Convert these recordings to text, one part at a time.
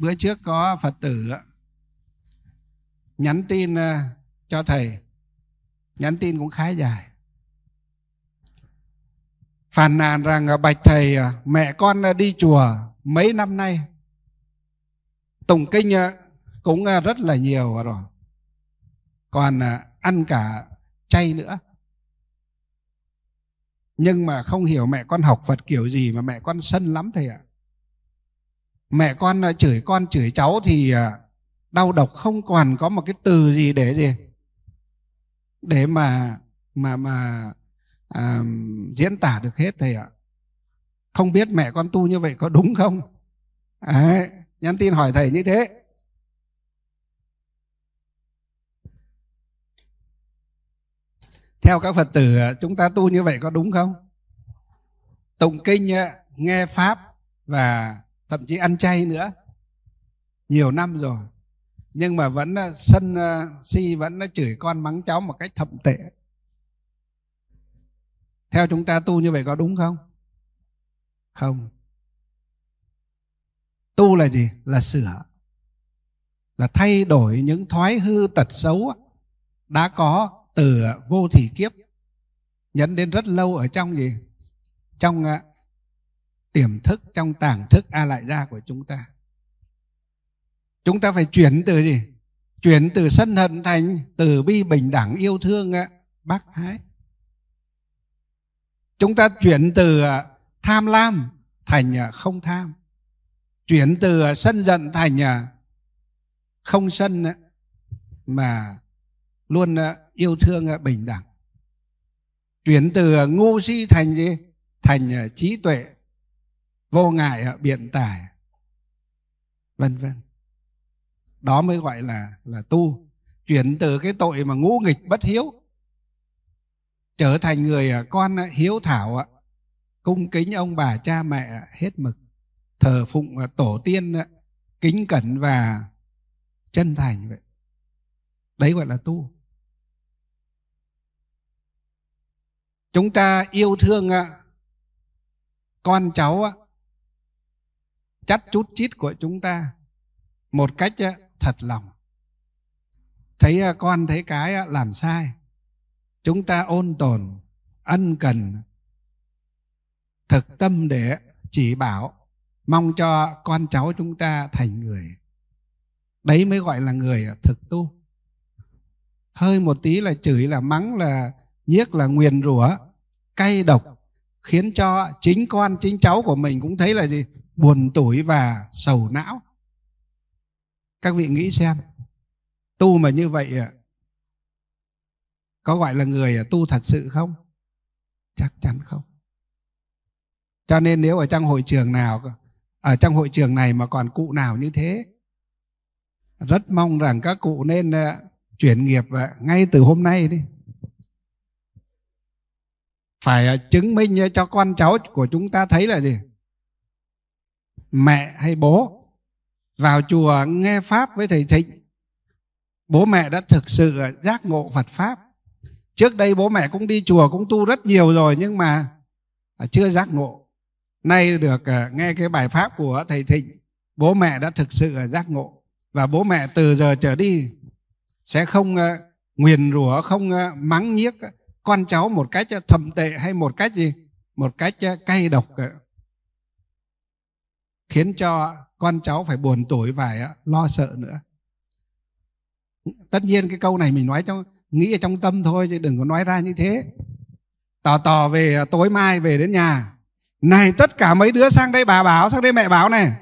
bữa trước có phật tử ờ, nhắn tin ờ, cho thầy nhắn tin cũng khá dài phàn nàn rằng ờ, bạch thầy mẹ con đi chùa mấy năm nay tụng kinh cũng rất là nhiều rồi còn ăn cả chay nữa nhưng mà không hiểu mẹ con học phật kiểu gì mà mẹ con sân lắm thầy ạ mẹ con ờ, chửi con chửi cháu thì ờ, đau độc không còn có một cái từ gì để gì để mà mà mà à, diễn tả được hết thầy ạ không biết mẹ con tu như vậy có đúng không Đấy, nhắn tin hỏi thầy như thế theo các phật tử ờ, chúng ta tu như vậy có đúng không tụng kinh nghe pháp và thậm chí ăn chay nữa nhiều năm rồi nhưng mà vẫn ờ, sân ờ, si vẫn chửi con mắng cháu một cách thậm tệ theo chúng ta tu như vậy có đúng không không tu là gì là sửa là thay đổi những thói hư tật xấu đã có từ vô thỉ kiếp nhấn đến rất lâu ở trong gì trong ờ, tiềm thức trong tảng thức a lại ra của chúng ta chúng ta phải chuyển từ gì chuyển từ sân hận thành từ bi bình đẳng yêu thương bác ái chúng ta chuyển từ à, tham lam thành à, không tham chuyển từ à, sân giận thành không sân mà luôn yêu thương bình đẳng chuyển từ ngu si thành gì thành trí tuệ vô ngại ạ, biện tài vân vân đó mới gọi là là tu chuyển từ cái tội mà ngũ nghịch bất hiếu trở thành người à, con à, hiếu thảo cung kính ông bà cha mẹ hết mực thờ phụng à, tổ tiên kính cẩn và chân thành vậy đấy gọi là tu chúng ta yêu thương con cháu chắt chút chít của chúng ta một cách thật lòng thấy con thấy cái làm sai chúng ta ôn tồn ân cần thực tâm để chỉ bảo mong cho con cháu chúng ta thành người đấy mới gọi là người thực tu hơi một tí là chửi là mắng là nhiếc là nguyền rủa cay độc khiến cho chính con chính cháu của mình cũng thấy là gì buồn tủi và sầu não các vị nghĩ xem tu mà như vậy có gọi là người à, tu thật sự không chắc chắn không cho nên nếu ở trong hội trường nào ở trong hội trường này mà còn cụ nào như thế rất mong rằng các cụ nên à, chuyển nghiệp ngay từ hôm nay đi phải à, chứng minh cho con cháu của chúng ta thấy là gì mẹ hay bố vào chùa nghe pháp với thầy thịnh bố mẹ đã thực sự giác ngộ phật pháp trước đây bố mẹ cũng đi chùa cũng tu rất nhiều rồi nhưng mà chưa giác ngộ nay được à, nghe cái bài pháp của thầy thịnh bố mẹ đã thực sự giác ngộ và bố mẹ từ giờ trở đi sẽ không à, nguyền rủa không à, mắng nhiếc con cháu một cách thầm tệ hay một cách gì một cách cay độc khiến cho con cháu phải buồn tuổi và lo sợ nữa tất nhiên cái câu này mình nói trong nghĩ ở trong tâm thôi chứ đừng có nói ra như thế tò tò về à, tối mai về đến nhà này tất cả mấy đứa sang đây bà báo sang đây mẹ báo này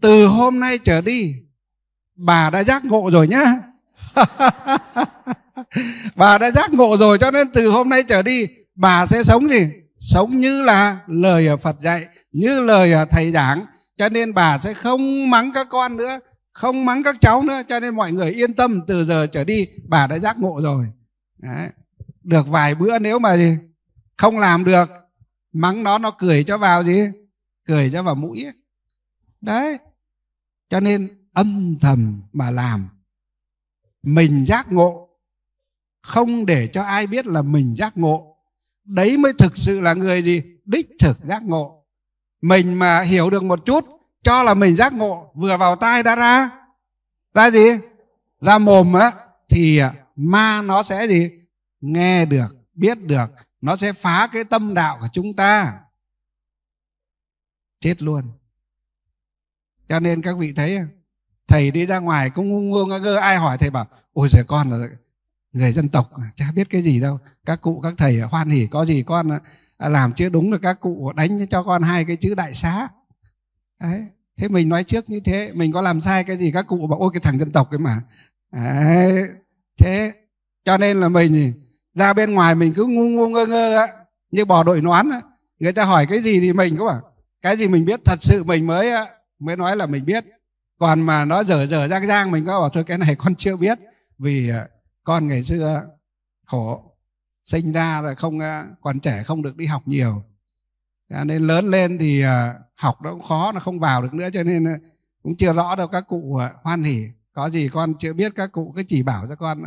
từ hôm nay trở đi bà đã giác ngộ rồi nhá bà đã giác ngộ rồi cho nên từ hôm nay trở đi bà sẽ sống gì sống như là lời ở Phật dạy, như lời ở thầy giảng. Cho nên bà sẽ không mắng các con nữa, không mắng các cháu nữa. Cho nên mọi người yên tâm từ giờ trở đi bà đã giác ngộ rồi. Đấy. Được vài bữa nếu mà gì không làm được, mắng nó nó cười cho vào gì? Cười cho vào mũi. Đấy. Cho nên âm thầm mà làm. Mình giác ngộ không để cho ai biết là mình giác ngộ đấy mới thực sự là người gì đích thực giác ngộ mình mà hiểu được một chút cho là mình giác ngộ vừa vào tai đã ra ra gì ra mồm á thì à, ma nó sẽ gì nghe được biết được nó sẽ phá cái tâm đạo của chúng ta chết luôn cho nên các vị thấy thầy đi ra ngoài cũng ngu ngơ ai hỏi thầy bảo ôi giời con rồi người dân tộc chả biết cái gì đâu các cụ các thầy hoan hỉ có gì con à, làm chưa đúng được các cụ đánh cho con hai cái chữ đại xá đấy thế mình nói trước như thế mình có làm sai cái gì các cụ bảo ôi cái thằng dân tộc cái mà đấy thế cho nên là mình ra bên ngoài mình cứ ngu ngu ngơ ngơ á như bò đội nón người ta hỏi cái gì thì mình có bảo cái gì mình biết thật sự mình mới mới nói là mình biết còn mà nó dở dở giang giang mình có bảo thôi cái này con chưa biết vì à, con ngày xưa khổ sinh ra là không à, còn trẻ không được đi học nhiều à, nên lớn lên thì à, học nó cũng khó nó không vào được nữa cho nên cũng chưa rõ đâu các cụ hoan hỉ có gì con chưa biết các cụ cứ chỉ bảo cho con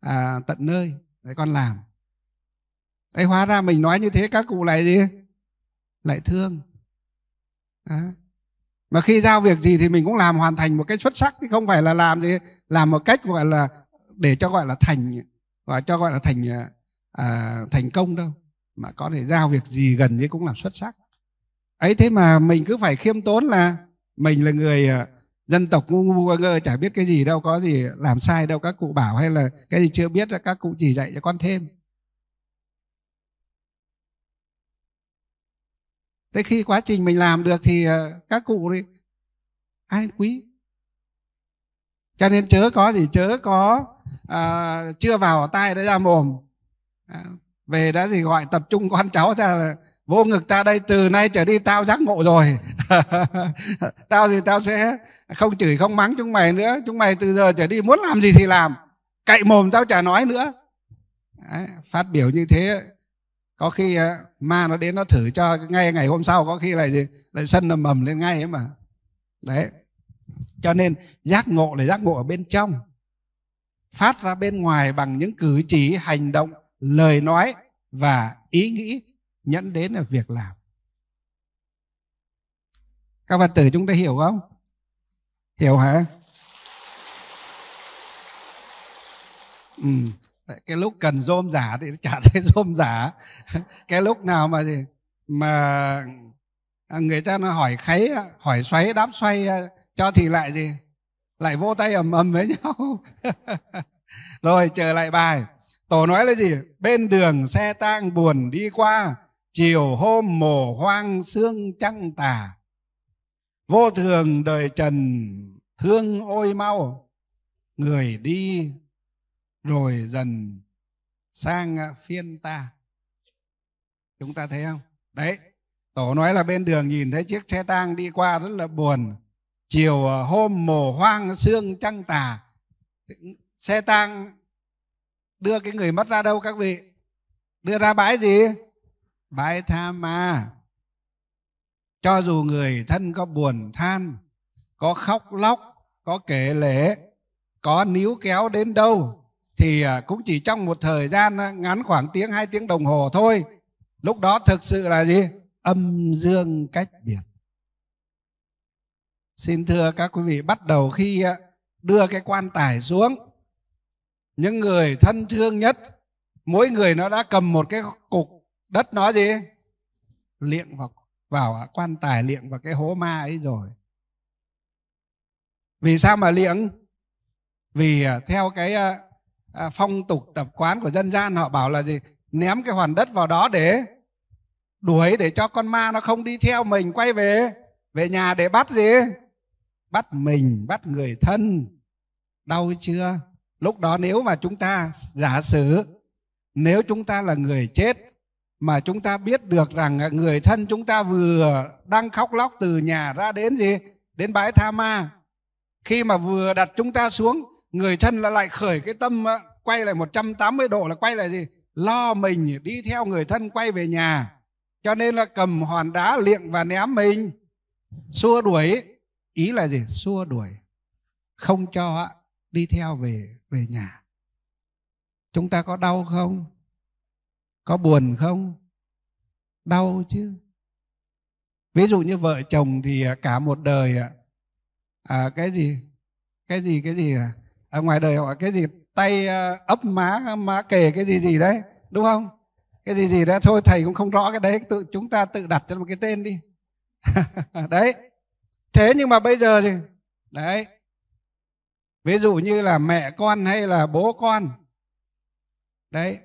à, tận nơi để con làm đấy hóa ra mình nói như thế các cụ lại gì lại thương à. mà khi giao việc gì thì mình cũng làm hoàn thành một cách xuất sắc chứ không phải là làm gì làm một cách gọi là để cho gọi là thành và cho gọi là thành à, à, thành công đâu mà có thể giao việc gì gần như cũng làm xuất sắc ấy thế mà mình cứ phải khiêm tốn là mình là người à, dân tộc ngu ngu ngơ chả biết cái gì đâu có gì làm sai đâu các cụ bảo hay là cái gì chưa biết là các cụ chỉ dạy cho con thêm thế khi quá trình mình làm được thì à, các cụ đi ai quý cho nên chớ có gì chớ có à, chưa vào tay đã ra mồm à, về đã thì gọi tập trung con cháu ra là vô ngực ta đây từ nay trở đi tao giác ngộ rồi tao thì tao sẽ không chửi không mắng chúng mày nữa chúng mày từ giờ trở đi muốn làm gì thì làm cậy mồm tao chả nói nữa Đấy, phát biểu như thế có khi à, ma nó đến nó thử cho ngay ngày hôm sau có khi là gì lại sân nằm mầm lên ngay ấy mà đấy cho nên giác ngộ là giác ngộ ở bên trong phát ra bên ngoài bằng những cử chỉ hành động lời nói và ý nghĩ nhẫn đến là việc làm các bạn tử chúng ta hiểu không hiểu hả ừ. cái lúc cần rôm giả thì chả thấy rôm giả cái lúc nào mà gì mà người ta nó hỏi kháy hỏi xoáy đáp xoay ờ, cho thì lại gì lại vỗ tay ầm ầm với nhau rồi trở lại bài tổ nói là gì bên đường xe tang buồn đi qua chiều hôm mồ hoang xương trăng tà vô thường đời trần thương ôi mau người đi rồi dần sang phiên ta chúng ta thấy không đấy tổ nói là bên đường nhìn thấy chiếc xe tang đi qua rất là buồn chiều à, hôm mồ hoang xương trăng tà xe tang đưa cái người mất ra đâu các vị đưa ra bãi gì bãi tha ma cho dù người thân có buồn than có khóc lóc có kể lễ có níu kéo đến đâu thì à, cũng chỉ trong một thời gian à, ngắn khoảng tiếng hai tiếng đồng hồ thôi lúc đó thực sự là gì âm dương cách biệt Xin thưa các quý vị, bắt đầu khi ờ, đưa cái quan tài xuống, những người thân thương nhất, mỗi người nó đã cầm một cái cục đất nó gì? Liệng vào, vào à, quan tài, liệng vào cái hố ma ấy rồi. Vì sao mà liệng? Vì à, theo cái ờ, ờ, phong tục tập quán của dân gian họ bảo là gì? Ném cái hoàn đất vào đó để đuổi để cho con ma nó không đi theo mình quay về về nhà để bắt gì bắt mình bắt người thân đau chưa lúc đó nếu mà chúng ta giả sử nếu chúng ta là người chết mà chúng ta biết được rằng người thân chúng ta vừa đang khóc lóc từ nhà ra đến gì đến bãi tha ma khi mà vừa đặt chúng ta xuống người thân là lại khởi cái tâm ờ, quay lại 180 độ là quay lại gì lo mình đi theo người thân quay về nhà cho nên là cầm hòn đá liệng và ném mình xua đuổi ý là gì xua đuổi không cho đi theo về về nhà chúng ta có đau không có buồn không đau chứ ví dụ như vợ chồng thì à, cả một đời à, à, cái gì cái gì cái gì à, à ngoài đời họ cái gì tay ấp má má kề cái gì gì đấy đúng không cái gì gì đấy thôi thầy cũng không rõ cái đấy tự chúng ta tự đặt cho một cái tên đi đấy thế nhưng mà bây giờ thì đấy ví dụ như là mẹ con hay là bố con đấy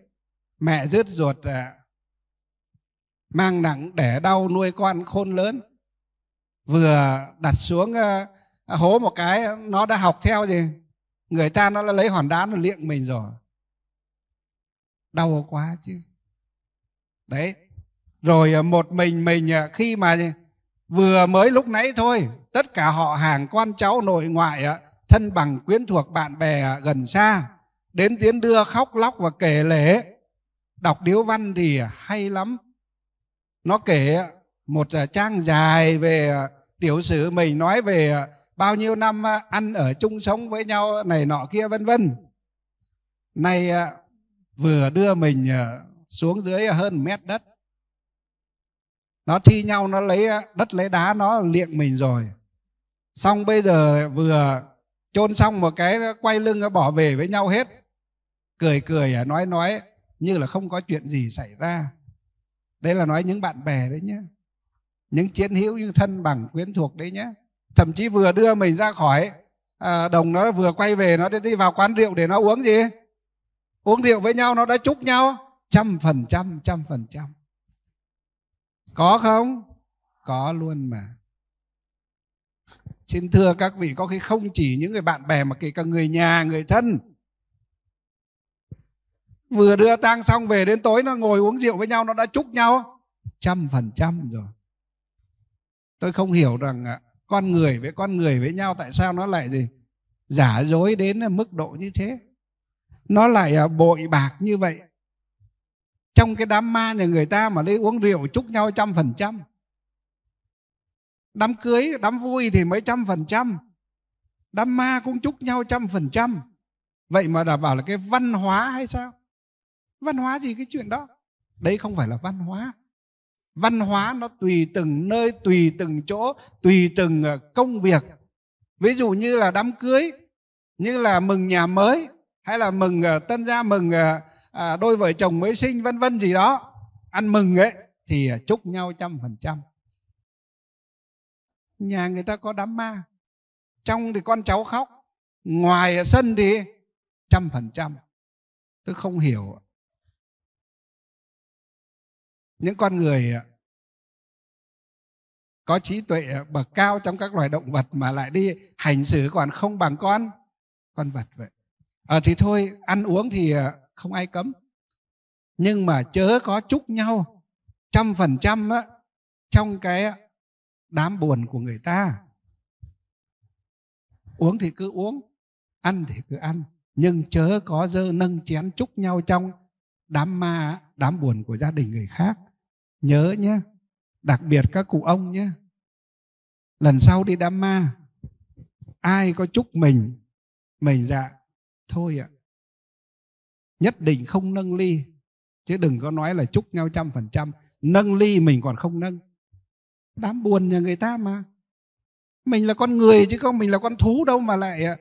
mẹ rứt ruột à, mang nặng đẻ đau nuôi con khôn lớn vừa đặt xuống à, hố một cái nó đã học theo gì người ta nó lấy hòn đá nó liệng mình rồi đau quá chứ đấy rồi ờ, một mình mình khi mà vừa mới lúc nãy thôi tất cả họ hàng con cháu nội ngoại thân bằng quyến thuộc bạn bè gần xa đến tiến đưa khóc lóc và kể lể đọc điếu văn thì hay lắm nó kể một à, trang dài về à, tiểu sử mình nói về à, bao nhiêu năm ăn ở chung sống với nhau này nọ kia vân vân nay vừa đưa mình xuống dưới hơn mét đất nó thi nhau nó lấy đất lấy đá nó liệng mình rồi xong bây giờ vừa chôn xong một cái quay lưng nó bỏ về với nhau hết cười cười à, nói nói như là không có chuyện gì xảy ra đây là nói những bạn bè đấy nhé những chiến hữu như thân bằng quyến thuộc đấy nhé thậm chí vừa đưa mình ra khỏi à, đồng nó vừa quay về nó đi vào quán rượu để nó uống gì uống rượu với nhau nó đã chúc nhau trăm phần trăm trăm phần trăm có không có luôn mà xin thưa các vị có khi không chỉ những người bạn bè mà kể cả người nhà người thân vừa đưa tang xong về đến tối nó ngồi uống rượu với nhau nó đã chúc nhau trăm phần trăm rồi tôi không hiểu rằng à, con người với con người với nhau tại sao nó lại gì giả dối đến mức độ như thế nó lại à, bội bạc như vậy trong cái đám ma nhà người ta mà đi uống rượu chúc nhau trăm phần trăm đám cưới đám vui thì mấy trăm phần trăm đám ma cũng chúc nhau trăm phần trăm vậy mà đã bảo là cái văn hóa hay sao văn hóa gì cái chuyện đó đấy không phải là văn hóa văn hóa nó tùy từng nơi tùy từng chỗ tùy từng ờ, công việc ví dụ như là đám cưới như là mừng nhà mới hay là mừng ờ, tân gia mừng ờ, à, đôi vợ chồng mới sinh vân vân gì đó ăn mừng ấy thì à, chúc nhau trăm phần trăm nhà người ta có đám ma trong thì con cháu khóc ngoài sân thì trăm phần trăm tôi không hiểu những con người à, có trí tuệ à, bậc cao trong các loài động vật mà lại đi hành xử còn không bằng con con vật vậy à, thì thôi ăn uống thì không ai cấm nhưng mà chớ có chúc nhau trăm phần trăm á trong cái đám buồn của người ta uống thì cứ uống ăn thì cứ ăn nhưng chớ có dơ nâng chén chúc nhau trong đám ma đám buồn của gia đình người khác nhớ nhé đặc biệt các cụ ông nhé lần sau đi đám ma ai có chúc mình mình dạ thôi ạ nhất định không nâng ly chứ đừng có nói là chúc nhau trăm phần trăm nâng ly mình còn không nâng đám buồn nhà người ta mà mình là con người chứ không mình là con thú đâu mà lại à,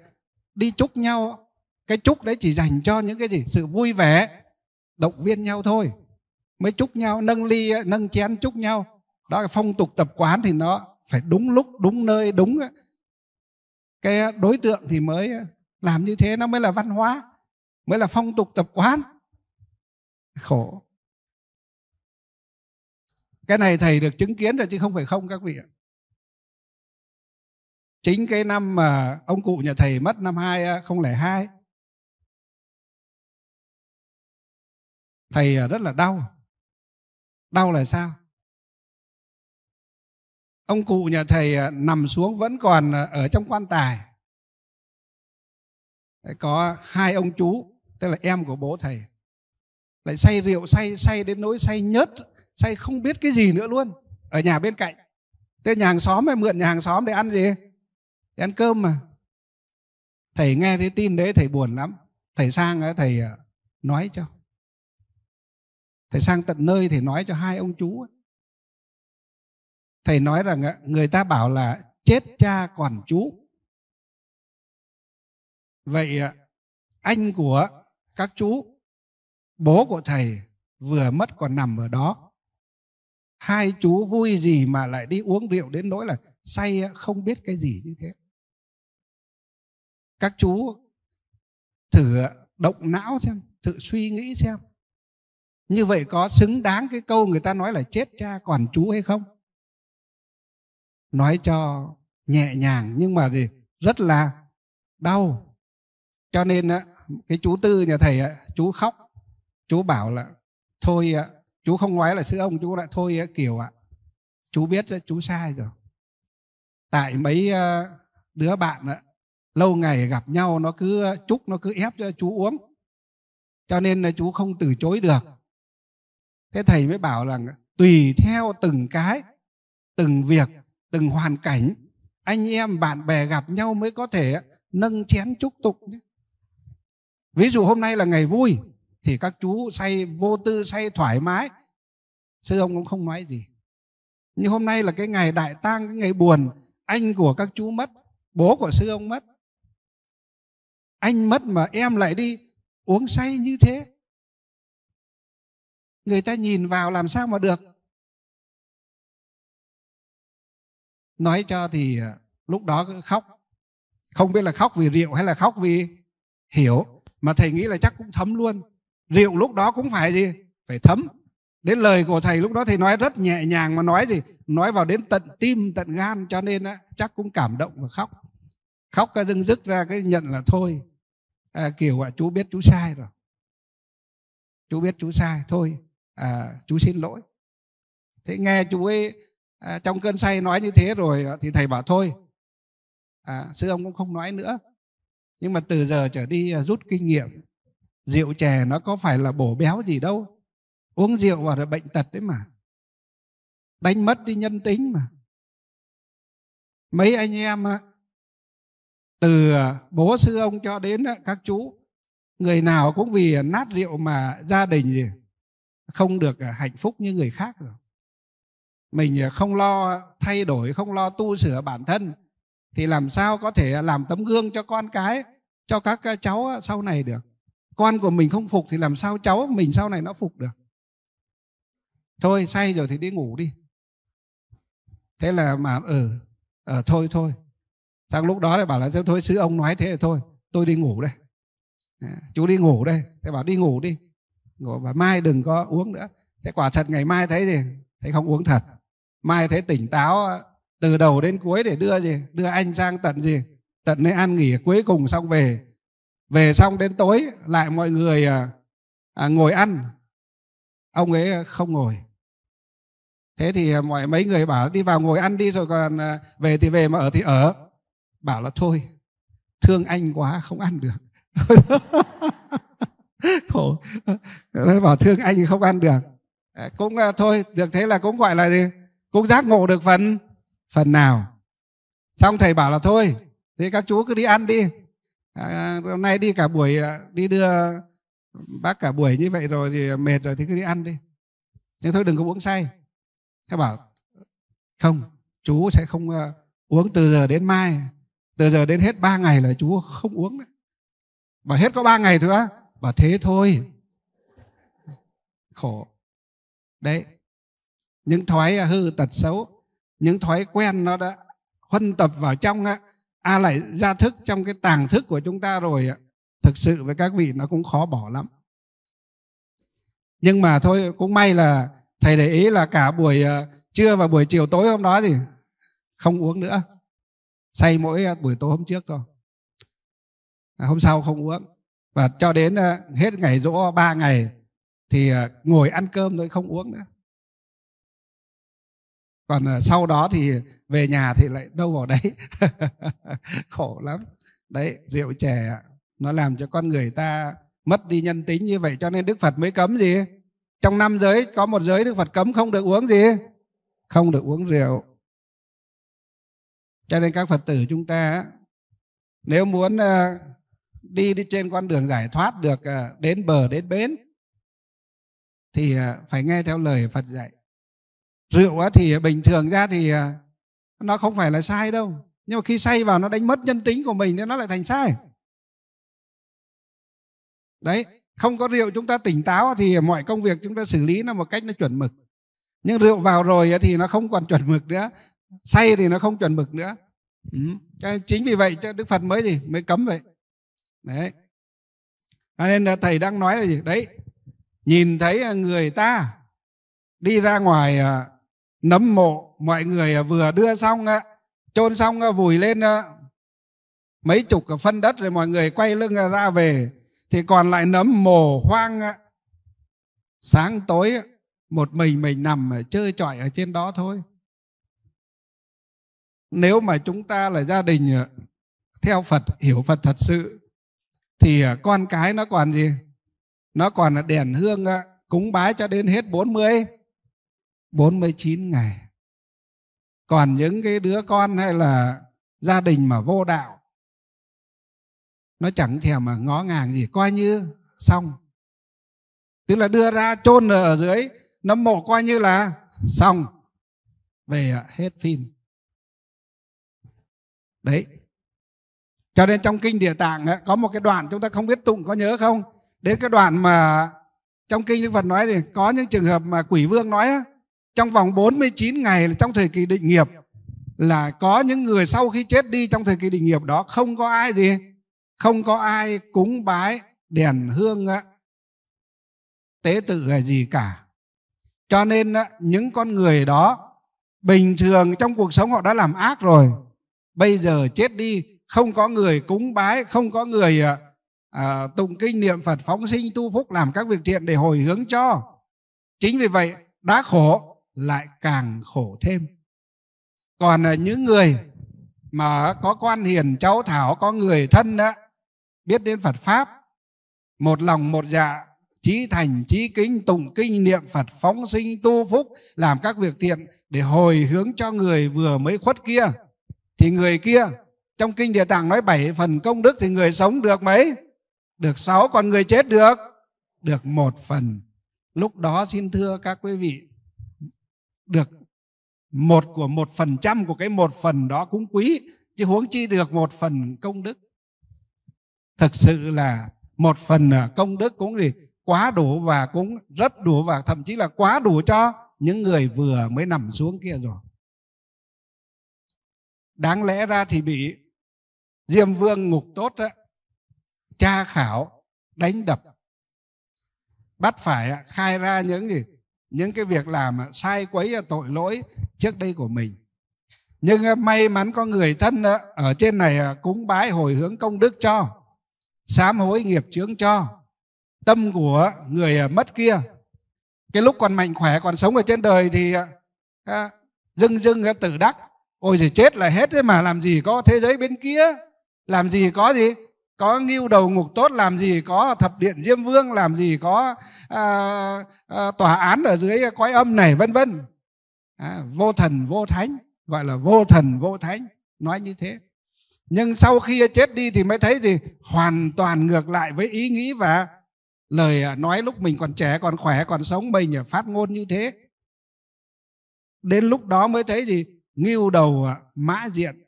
đi chúc nhau cái chúc đấy chỉ dành cho những cái gì sự vui vẻ động viên nhau thôi mới chúc nhau nâng ly à, nâng chén chúc nhau đó là phong tục tập quán thì nó phải đúng lúc đúng nơi đúng à. cái đối tượng thì mới làm như thế nó mới là văn hóa mới là phong tục tập quán khổ cái này thầy được chứng kiến rồi chứ không phải không các vị ạ chính cái năm mà ông cụ nhà thầy mất năm 2002 thầy à, rất là đau đau là sao ông cụ nhà thầy à, nằm xuống vẫn còn à, ở trong quan tài có hai ông chú tức là em của bố thầy lại say rượu say say đến nỗi say nhớt say không biết cái gì nữa luôn ở nhà bên cạnh thế nhà hàng xóm ấy mượn nhà hàng xóm để ăn gì để ăn cơm mà thầy nghe thấy tin đấy thầy buồn lắm thầy sang thầy ờ, nói cho thầy sang tận nơi thầy nói cho hai ông chú thầy nói rằng ờ, người ta bảo là chết cha còn chú vậy ờ, anh của các chú bố của thầy vừa mất còn nằm ở đó hai chú vui gì mà lại đi uống rượu đến nỗi là say không biết cái gì như thế các chú thử động não xem tự suy nghĩ xem như vậy có xứng đáng cái câu người ta nói là chết cha còn chú hay không nói cho nhẹ nhàng nhưng mà thì rất là đau cho nên cái chú tư nhà thầy ạ chú khóc chú bảo là thôi ạ chú không nói là sư ông chú lại thôi ạ kiểu ạ chú biết chú sai rồi tại mấy ờ, đứa bạn ạ lâu ngày gặp nhau nó cứ chúc nó cứ ép cho chú uống cho nên là chú không từ chối được thế thầy mới bảo là tùy theo từng cái từng việc từng hoàn cảnh anh em bạn bè gặp nhau mới có thể nâng chén chúc tục nhé ví dụ hôm nay là ngày vui thì các chú say vô tư say thoải mái sư ông cũng không nói gì nhưng hôm nay là cái ngày đại tang cái ngày buồn anh của các chú mất bố của sư ông mất anh mất mà em lại đi uống say như thế người ta nhìn vào làm sao mà được nói cho thì à, lúc đó khóc không biết là khóc vì rượu hay là khóc vì hiểu mà thầy nghĩ là chắc cũng thấm luôn rượu lúc đó cũng phải gì phải thấm đến lời của thầy lúc đó thầy nói rất nhẹ nhàng mà nói gì nói vào đến tận tim tận gan cho nên á, chắc cũng cảm động và khóc khóc cái dưng dứt ra cái nhận là thôi à, kiểu ạ à, chú biết chú sai rồi chú biết chú sai thôi à, chú xin lỗi thế nghe chú ấy à, trong cơn say nói như thế rồi thì thầy bảo thôi à, sư ông cũng không nói nữa nhưng mà từ giờ trở đi à, rút kinh nghiệm rượu chè nó có phải là bổ béo gì đâu uống rượu vào là bệnh tật đấy mà đánh mất đi nhân tính mà mấy anh em à, từ à, bố sư ông cho đến các chú người nào cũng vì nát rượu mà gia đình gì không được hạnh phúc như người khác rồi mình không lo thay đổi không lo tu sửa bản thân thì làm sao có thể làm tấm gương cho con cái cho các cháu sau này được con của mình không phục thì làm sao cháu mình sau này nó phục được thôi say rồi thì đi ngủ đi thế là mà ừ, ừ thôi thôi sang lúc đó thì bảo là thôi sư ông nói thế là thôi tôi đi ngủ đây à, chú đi ngủ đây thế bảo đi ngủ đi ngủ và mai đừng có uống nữa thế quả thật ngày mai thấy thì thấy không uống thật mai thấy tỉnh táo từ đầu đến cuối để đưa gì đưa anh sang tận gì tận nơi an nghỉ cuối cùng xong về về xong đến tối lại mọi người à, à, ngồi ăn ông ấy không ngồi thế thì à, mọi mấy người bảo đi vào ngồi ăn đi rồi còn à, về thì về mà ở thì ở bảo là thôi thương anh quá không ăn được khổ bảo thương anh không ăn được cũng à, thôi được thế là cũng gọi là gì cũng giác ngộ được phần phần nào xong thầy bảo là thôi thế các chú cứ đi ăn đi à, hôm nay đi cả buổi à, đi đưa bác cả buổi như vậy rồi thì mệt rồi thì cứ đi ăn đi nhưng thôi đừng có uống say thầy bảo không chú sẽ không à, uống từ giờ đến mai từ giờ đến hết ba ngày là chú không uống đấy bảo hết có ba ngày thôi á bảo thế thôi khổ đấy những thói hư tật xấu những thói quen nó đã huân tập vào trong á à lại ra thức trong cái tàng thức của chúng ta rồi á thực sự với các vị nó cũng khó bỏ lắm nhưng mà thôi cũng may là thầy để ý là cả buổi ờ, trưa và buổi chiều tối hôm đó thì không uống nữa say mỗi ờ, buổi tối hôm trước thôi à, hôm sau không uống và cho đến ờ, hết ngày rỗ ba ngày thì ngồi ăn cơm thôi không uống nữa còn ờ, sau đó thì về nhà thì lại đâu vào đấy khổ lắm đấy rượu chè nó làm cho con người ta mất đi nhân tính như vậy cho nên đức phật mới cấm gì trong năm giới có một giới đức phật cấm không được uống gì không được uống rượu cho nên các phật tử chúng ta nếu muốn ờ, đi đi trên con đường giải thoát được ờ, đến bờ đến bến thì phải nghe theo lời phật dạy rượu thì à, bình thường ra thì à, nó không phải là sai đâu nhưng mà khi say vào nó đánh mất nhân tính của mình nên nó lại thành sai đấy không có rượu chúng ta tỉnh táo thì mọi công việc chúng ta xử lý nó một cách nó chuẩn mực nhưng rượu vào rồi thì nó không còn chuẩn mực nữa say thì nó không chuẩn mực nữa ừ. chính vì vậy cho đức phật mới gì mới cấm vậy đấy cho nên là thầy đang nói là gì đấy nhìn thấy à, người ta đi ra ngoài nấm mộ mọi người à, vừa đưa xong à, chôn xong à, vùi lên mấy chục phân đất rồi mọi người quay lưng ra về thì còn lại nấm mồ hoang sáng tối một mình mình nằm chơi chọi ở trên đó thôi nếu mà chúng ta là gia đình theo phật hiểu phật thật sự thì con cái nó còn gì nó còn là đèn hương cúng bái cho đến hết 40 mươi 49 ngày. Còn những cái đứa con hay là gia đình mà vô đạo nó chẳng thèm mà ngó ngàng gì coi như xong tức là đưa ra chôn ở dưới nó mộ coi như là xong về hết phim đấy cho nên trong kinh địa tạng có một cái đoạn chúng ta không biết tụng có nhớ không đến cái đoạn mà trong kinh đức phật nói thì có những trường hợp mà quỷ vương nói ấy, trong vòng 49 ngày là trong thời kỳ định nghiệp là có những người sau khi chết đi trong thời kỳ định nghiệp đó không có ai gì không có ai cúng bái đèn hương tế tự gì cả cho nên những con người đó bình thường trong cuộc sống họ đã làm ác rồi bây giờ chết đi không có người cúng bái không có người à, à, tụng kinh niệm phật phóng sinh tu phúc làm các việc thiện để hồi hướng cho chính vì vậy đã khổ lại càng khổ thêm còn là những người mà có quan hiền cháu thảo có người thân đó biết đến phật pháp một lòng một dạ trí thành trí kính tụng kinh niệm phật phóng sinh tu phúc làm các việc thiện để hồi hướng cho người vừa mới khuất kia thì người kia trong kinh địa tạng nói bảy phần công đức thì người sống được mấy được sáu còn người chết được được một phần lúc đó xin thưa các quý vị được một của một phần trăm của cái một phần đó cũng quý chứ huống chi được một phần công đức thực sự là một phần à, công đức cũng gì quá đủ và cũng rất đủ và thậm chí là quá đủ cho những người vừa mới nằm xuống kia rồi đáng lẽ ra thì bị diêm vương ngục tốt đó, tra khảo đánh đập bắt phải à, khai ra những gì những cái việc làm sai quấy tội lỗi trước đây của mình nhưng à, may mắn có người thân à, ở trên này à, cúng bái hồi hướng công đức cho sám hối nghiệp chướng cho tâm của người mất kia cái lúc còn mạnh khỏe còn sống ở trên đời thì dưng dưng tự đắc ôi giời chết là hết thế mà làm gì có thế giới bên kia làm gì có gì có nghiêu đầu ngục tốt làm gì có thập điện diêm vương làm gì có à, à, tòa án ở dưới quái âm này vân vân à, vô thần vô thánh gọi là vô thần vô thánh nói như thế nhưng sau khi chết đi thì mới thấy thì hoàn toàn ngược lại với ý nghĩ và lời à, nói lúc mình còn trẻ còn khỏe còn sống mình phát ngôn như thế đến lúc đó mới thấy gì nghiêu đầu à, mã diện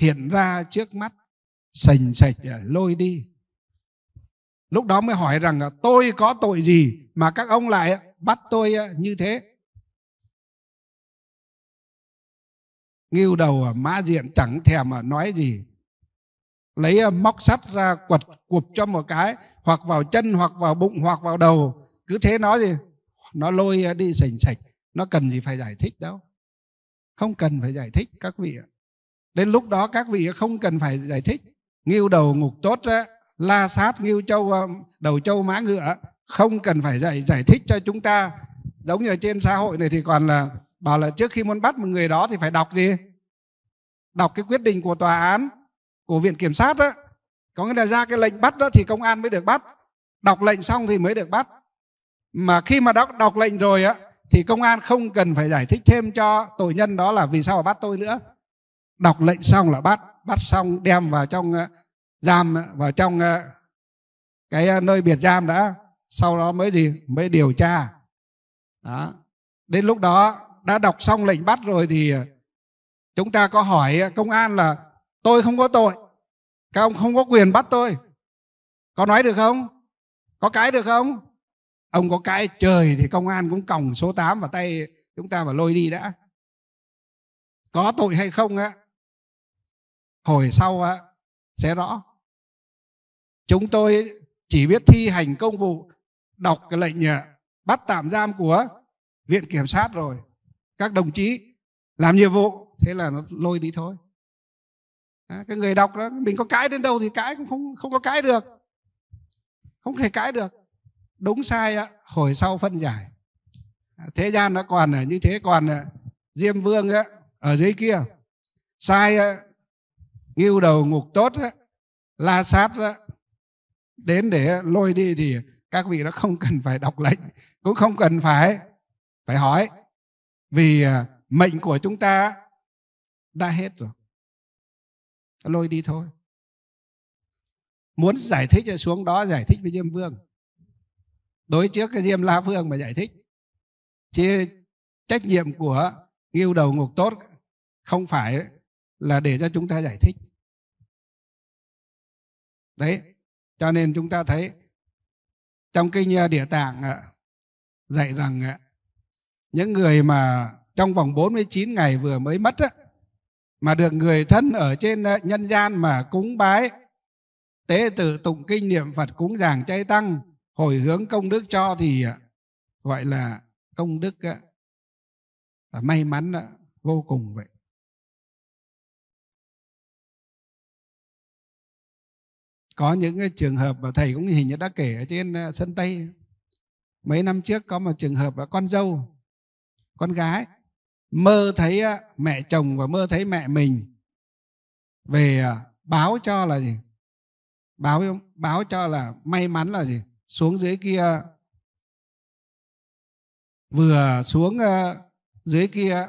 hiện ra trước mắt sành sạch à, lôi đi lúc đó mới hỏi rằng à, tôi có tội gì mà các ông lại à, bắt tôi như thế nghiêu đầu mã diện chẳng thèm nói gì lấy móc sắt ra quật cụp cho một cái hoặc vào chân hoặc vào bụng hoặc vào đầu cứ thế nói gì nó lôi đi sành sạch nó cần gì phải giải thích đâu không cần phải giải thích các vị đến lúc đó các vị không cần phải giải thích nghiêu đầu ngục tốt á la sát nghiêu châu ờ, đầu châu mã ngựa không cần phải giải giải thích cho chúng ta giống như trên xã hội này thì còn là bảo là trước khi muốn bắt một người đó thì phải đọc gì đọc cái quyết định của tòa án của viện kiểm sát đó có nghĩa là ra cái lệnh bắt đó thì công an mới được bắt đọc lệnh xong thì mới được bắt mà khi mà đọc đọc lệnh rồi á thì công an không cần phải giải thích thêm cho tội nhân đó là vì sao mà bắt tôi nữa đọc lệnh xong là bắt bắt xong đem vào trong ờ, giam ờ, vào trong ờ, cái nơi biệt giam đã sau đó mới gì mới điều tra đó đến lúc đó đã đọc xong lệnh bắt rồi thì chúng ta có hỏi công an là tôi không có tội các ông không có quyền bắt tôi có nói được không có cái được không ông có cái trời thì công an cũng còng số 8 vào tay chúng ta và lôi đi đã có tội hay không á hồi sau sẽ rõ chúng tôi chỉ biết thi hành công vụ đọc cái lệnh ờ, bắt tạm giam của viện kiểm sát rồi các đồng chí làm nhiệm vụ thế là nó lôi đi thôi cái người đọc đó mình có cãi đến đâu thì cãi cũng không không có cãi được không thể cãi được đúng sai á, hồi sau phân giải thế gian nó còn ờ, như thế còn ờ, diêm vương á, ở dưới kia sai nghiêu đầu ngục tốt á, la sát á, đến để lôi đi thì các vị đó không cần phải đọc lệnh cũng không cần phải phải hỏi vì à, mệnh của chúng ta đã hết rồi lôi đi thôi muốn giải thích thì xuống đó giải thích với diêm vương đối trước cái diêm la vương mà giải thích chứ trách nhiệm của nghiêu đầu ngục tốt không phải là để cho chúng ta giải thích đấy cho nên chúng ta thấy trong kinh địa tạng dạy rằng những người mà trong vòng 49 ngày vừa mới mất mà được người thân ở trên nhân gian mà cúng bái tế tự tụng kinh niệm Phật cúng giảng chay tăng hồi hướng công đức cho thì à, gọi là công đức may mắn vô cùng vậy có những cái trường hợp mà thầy cũng hình như đã kể ở trên ờ, sân tây mấy năm trước có một trường hợp là con dâu con gái mơ thấy ờ, mẹ chồng và mơ thấy mẹ mình về ờ, báo cho là gì báo báo cho là may mắn là gì xuống dưới kia vừa xuống dưới kia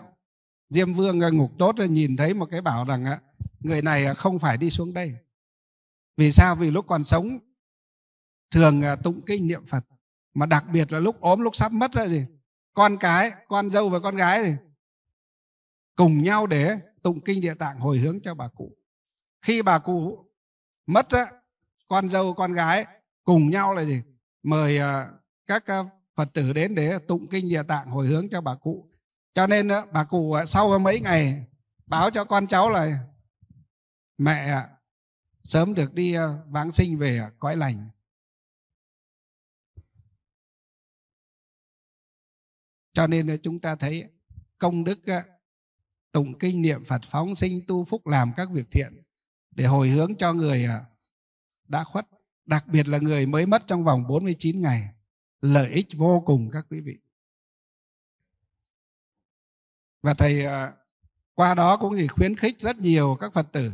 diêm vương ngục tốt nhìn thấy một cái bảo rằng người này không phải đi xuống đây vì sao? Vì lúc còn sống thường à, tụng kinh niệm Phật. Mà đặc biệt là lúc ốm, lúc sắp mất là gì? Con cái, con dâu và con gái gì? Cùng nhau để tụng kinh địa tạng hồi hướng cho bà cụ. Khi bà cụ mất á, con dâu, con gái cùng nhau là gì? Mời à, các à, Phật tử đến để tụng kinh địa tạng hồi hướng cho bà cụ. Cho nên bà cụ sau mấy ngày báo cho con cháu là mẹ sớm được đi ờ, vãng sinh về ờ, cõi lành cho nên ờ, chúng ta thấy công đức tụng kinh niệm phật phóng sinh tu phúc làm các việc thiện để hồi hướng cho người đã khuất đặc biệt là người mới mất trong vòng 49 ngày lợi ích vô cùng các quý vị và thầy qua đó cũng gì khuyến khích rất nhiều các phật tử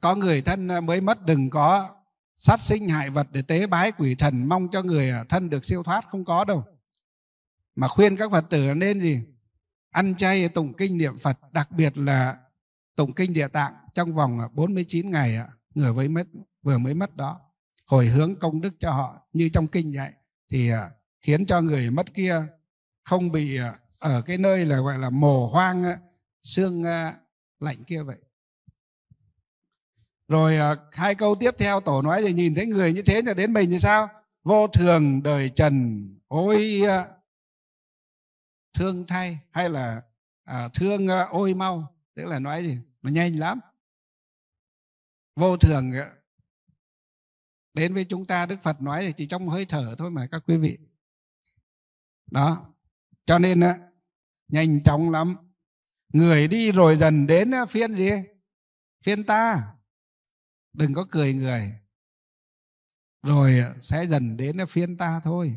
có người thân mới mất đừng có sát sinh hại vật để tế bái quỷ thần mong cho người à, thân được siêu thoát không có đâu mà khuyên các phật tử nên gì ăn chay tụng kinh niệm phật đặc biệt là tụng kinh địa tạng trong vòng 49 à, ngày à, người mới mất vừa mới mất đó hồi hướng công đức cho họ như trong kinh vậy thì khiến cho người mất kia không bị ở cái nơi là gọi là mồ hoang xương lạnh kia vậy rồi à, hai câu tiếp theo tổ nói thì nhìn thấy người như thế là đến mình thì sao vô thường đời trần ôi à, thương thay hay là à, thương à, ôi mau tức là nói gì nó nhanh lắm vô thường đến với chúng ta đức phật nói thì chỉ trong hơi thở thôi mà các quý vị đó cho nên nhanh chóng lắm người đi rồi dần đến phiên gì phiên ta đừng có cười người rồi à, sẽ dần đến phiên ta thôi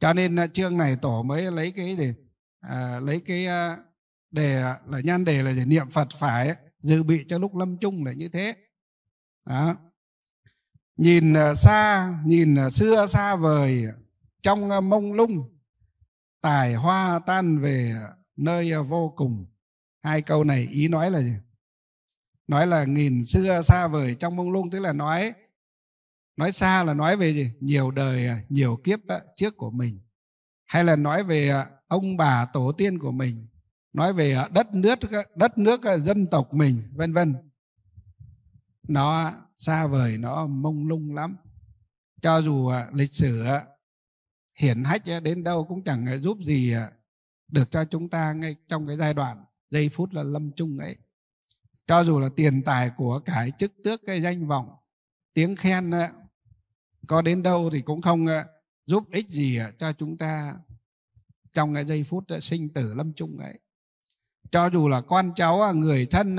cho nên à, chương này tổ mới lấy cái để à, lấy cái à, đề à, là nhan đề là để niệm phật phải dự bị cho lúc lâm chung là như thế đó nhìn xa nhìn xưa xa vời trong mông lung tài hoa tan về nơi vô cùng hai câu này ý nói là gì nói là nghìn xưa xa vời trong mông lung tức là nói nói xa là nói về gì nhiều đời à, nhiều kiếp trước của mình hay là nói về à, ông bà tổ tiên của mình nói về à, đất nước đất nước dân tộc mình vân vân nó xa vời nó mông lung lắm cho dù lịch sử hiển hách đến đâu cũng chẳng giúp gì được cho chúng ta ngay trong cái giai đoạn giây phút là lâm chung ấy cho dù là tiền tài của cái chức tước cái danh vọng tiếng khen có đến đâu thì cũng không giúp ích gì à, cho chúng ta trong cái giây phút sinh tử lâm chung ấy cho dù là con cháu người thân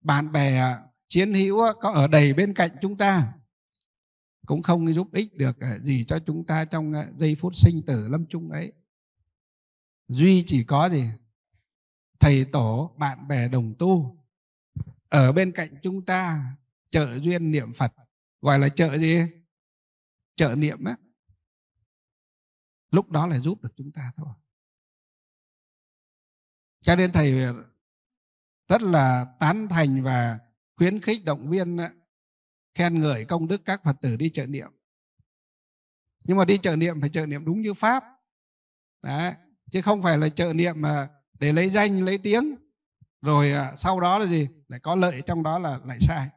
bạn bè à, chiến hữu có ở đầy bên cạnh chúng ta cũng không giúp ích được à, gì cho chúng ta trong giây phút sinh tử lâm chung ấy duy chỉ có gì thầy tổ bạn bè đồng tu ở bên cạnh chúng ta trợ duyên niệm phật gọi là trợ gì trợ niệm á lúc đó là giúp được chúng ta thôi cho nên thầy rất là tán thành và khuyến khích động viên khen ngợi công đức các phật tử đi chợ niệm nhưng mà đi chợ niệm phải chợ niệm đúng như pháp Đấy. chứ không phải là chợ niệm mà để lấy danh lấy tiếng rồi à, sau đó là gì lại có lợi trong đó là lại sai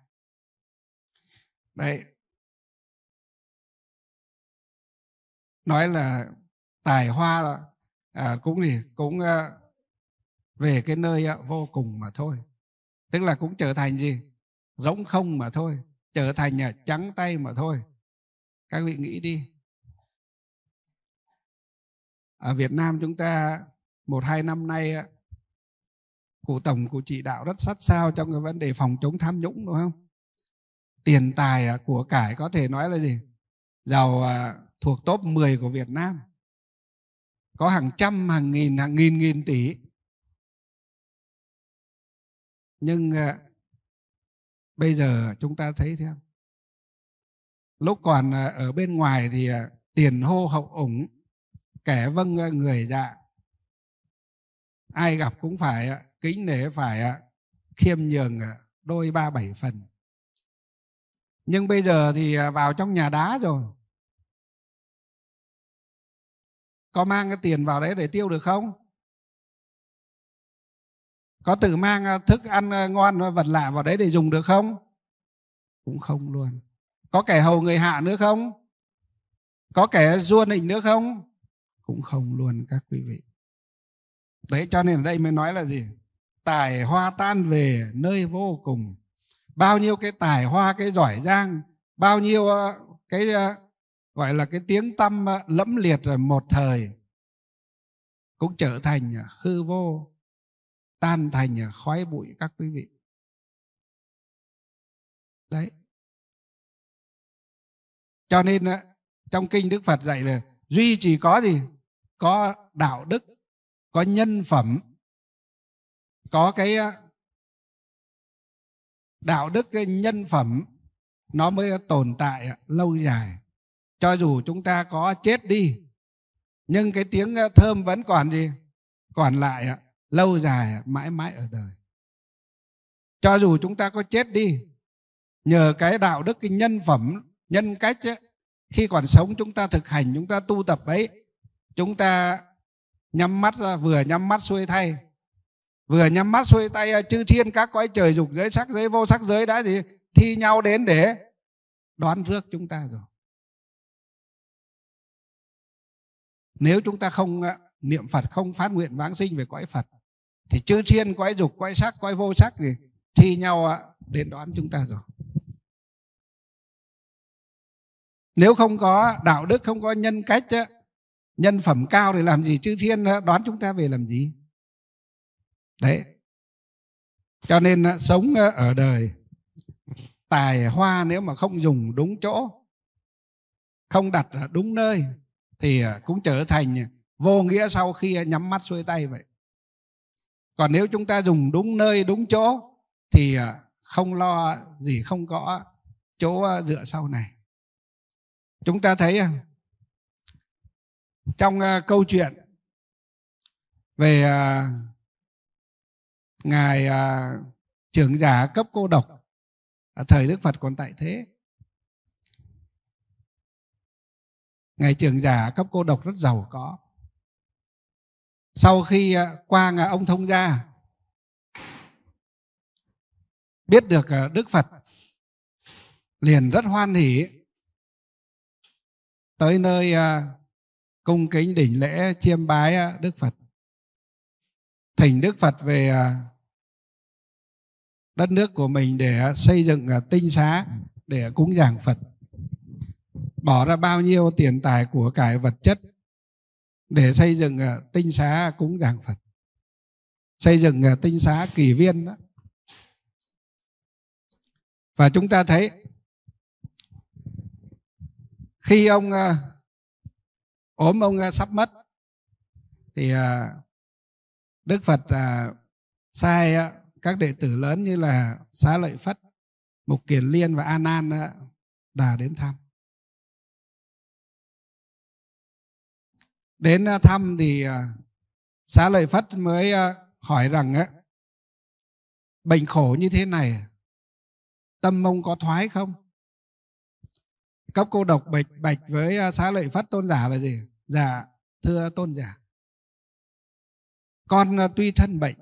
đấy nói là tài hoa đó, à, cũng gì cũng à, về cái nơi à, vô cùng mà thôi tức là cũng trở thành gì rỗng không mà thôi trở thành à, trắng tay mà thôi các vị nghĩ đi ở Việt Nam chúng ta một hai năm nay cụ tổng cụ chỉ đạo rất sát sao trong cái vấn đề phòng chống tham nhũng đúng không tiền tài à, của cải có thể nói là gì giàu à, thuộc top 10 của Việt Nam có hàng trăm hàng nghìn hàng nghìn nghìn tỷ nhưng à, bây giờ chúng ta thấy thế không lúc còn ở bên ngoài thì tiền hô hậu ủng kẻ vâng người dạ ai gặp cũng phải kính nể phải ạ khiêm nhường đôi ba bảy phần nhưng bây giờ thì à, vào trong nhà đá rồi có mang cái tiền vào đấy để tiêu được không có tự mang à, thức ăn à, ngon vật lạ vào đấy để dùng được không cũng không luôn có kẻ hầu người hạ nữa không có kẻ ruôn hình nữa không cũng không luôn các quý vị đấy cho nên ở đây mới nói là gì tài hoa tan về nơi vô cùng bao nhiêu cái tài hoa cái giỏi giang bao nhiêu ờ, cái ờ, gọi là cái tiếng tâm ờ, lẫm liệt một thời cũng trở thành hư vô tan thành khói bụi các quý vị đấy cho nên trong kinh đức phật dạy là duy chỉ có gì có đạo đức có nhân phẩm có cái đạo đức cái nhân phẩm nó mới tồn tại lâu dài cho dù chúng ta có chết đi nhưng cái tiếng thơm vẫn còn gì còn lại lâu dài mãi mãi ở đời cho dù chúng ta có chết đi nhờ cái đạo đức cái nhân phẩm nhân cách ấy, khi còn sống chúng ta thực hành chúng ta tu tập ấy chúng ta nhắm mắt ra vừa nhắm mắt xuôi thay vừa nhắm mắt xuôi tay à, chư thiên các cõi trời dục giới sắc giới vô sắc giới đã gì thi nhau đến để đoán rước chúng ta rồi nếu chúng ta không à, niệm phật không phát nguyện vãng sinh về cõi phật thì chư thiên cõi dục cõi sắc cõi vô sắc thì thi nhau à, đến đoán chúng ta rồi nếu không có đạo đức không có nhân cách nhân phẩm cao thì làm gì chư thiên đoán chúng ta về làm gì đấy cho nên ờ, sống ờ, ở đời tài hoa nếu mà không dùng đúng chỗ không đặt ở đúng nơi thì ờ, cũng trở thành vô nghĩa sau khi nhắm mắt xuôi tay vậy còn nếu chúng ta dùng đúng nơi đúng chỗ thì không lo gì không có chỗ dựa sau này chúng ta thấy trong câu chuyện về ngài à, trưởng giả cấp cô độc à, thời đức phật còn tại thế ngài trưởng giả cấp cô độc rất giàu có sau khi à, qua ngài ông thông gia biết được à, đức phật liền rất hoan hỉ tới nơi à, cung kính đỉnh lễ chiêm bái à, đức phật thỉnh Đức Phật về à, đất nước của mình để à, xây dựng à, tinh xá để cúng dường Phật. Bỏ ra bao nhiêu tiền tài của cải vật chất để xây dựng tinh xá cúng dường Phật. Xây dựng tinh xá kỳ viên đó. Và chúng ta thấy khi ông ốm ông sắp mất thì Đức Phật à, sai á, các đệ tử lớn như là Xá Lợi Phất, Mục Kiền Liên và An An á, đã đến thăm. Đến à, thăm thì à, Xá Lợi Phất mới à, hỏi rằng á, bệnh khổ như thế này tâm mông có thoái không? Cấp cô độc bạch bạch với Xá Lợi Phất tôn giả là gì? Dạ, thưa tôn giả con ờ, tuy thân bệnh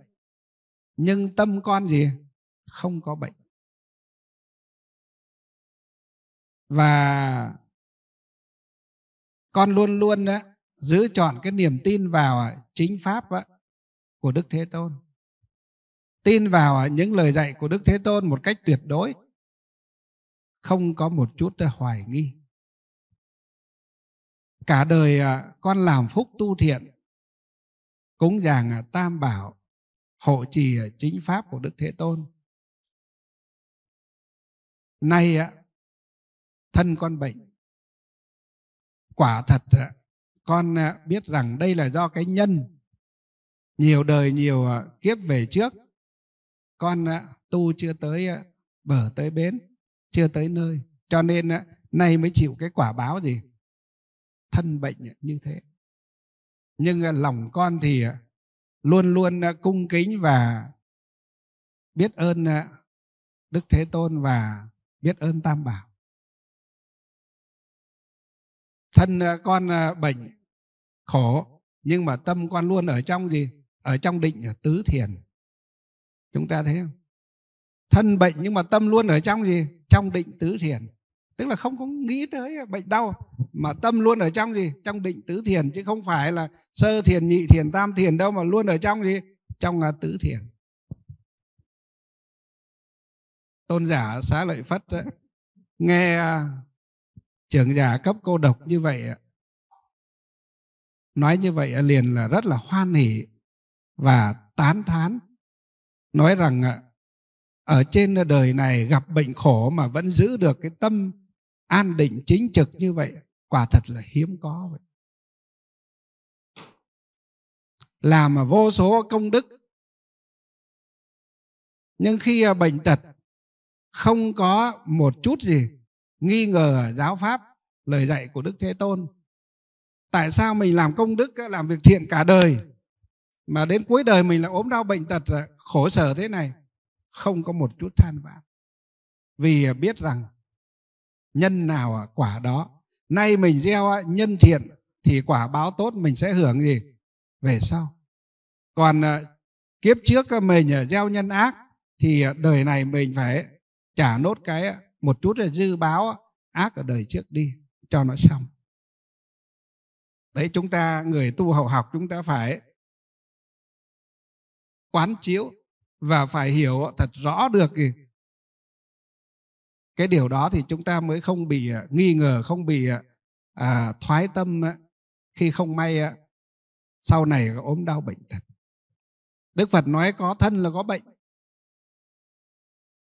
nhưng tâm con gì không có bệnh và con luôn luôn đó, giữ chọn cái niềm tin vào à, chính pháp đó, của đức thế tôn tin vào à, những lời dạy của đức thế tôn một cách tuyệt đối không có một chút à, hoài nghi cả đời con làm phúc tu thiện cúng dường tam bảo hộ trì chính pháp của đức thế tôn nay thân con bệnh quả thật con à, biết rằng đây là do cái nhân nhiều đời nhiều à, kiếp về trước con à, tu chưa tới bờ tới bến chưa tới nơi cho nên nay mới chịu cái quả báo gì thân bệnh như thế nhưng à, lòng con thì à, luôn luôn à, cung kính và biết ơn Đức Thế Tôn và biết ơn Tam Bảo. Thân con bệnh khổ nhưng mà tâm con luôn ở trong gì? Ở trong định ở tứ thiền. Chúng ta thấy không? Thân bệnh nhưng mà tâm luôn ở trong gì? Trong định tứ thiền tức là không có nghĩ tới bệnh đau mà tâm luôn ở trong gì trong định tứ thiền chứ không phải là sơ thiền nhị thiền tam thiền đâu mà luôn ở trong gì trong là tứ thiền tôn giả xá lợi phất đấy, nghe à, trưởng giả cấp cô độc như vậy nói như vậy liền là rất là hoan hỉ và tán thán nói rằng à, ở trên đời này gặp bệnh khổ mà vẫn giữ được cái tâm an định chính trực như vậy quả thật là hiếm có vậy làm mà vô số công đức nhưng khi à, bệnh tật không có một chút gì nghi ngờ giáo pháp lời dạy của đức thế tôn tại sao mình làm công đức làm việc thiện cả đời mà đến cuối đời mình là ốm đau bệnh tật à, khổ sở thế này không có một chút than vãn vì à, biết rằng nhân nào quả đó nay mình gieo nhân thiện thì quả báo tốt mình sẽ hưởng gì về sau còn ờ, kiếp trước mình ờ, gieo nhân ác thì ờ, đời này mình phải trả nốt cái một chút là dư báo ác ở đời trước đi cho nó xong đấy chúng ta người tu hậu học chúng ta phải quán chiếu và phải hiểu thật rõ được cái điều đó thì chúng ta mới không bị à, nghi ngờ không bị à, à thoái tâm khi không may sau này ốm đau bệnh tật đức phật nói có thân là có bệnh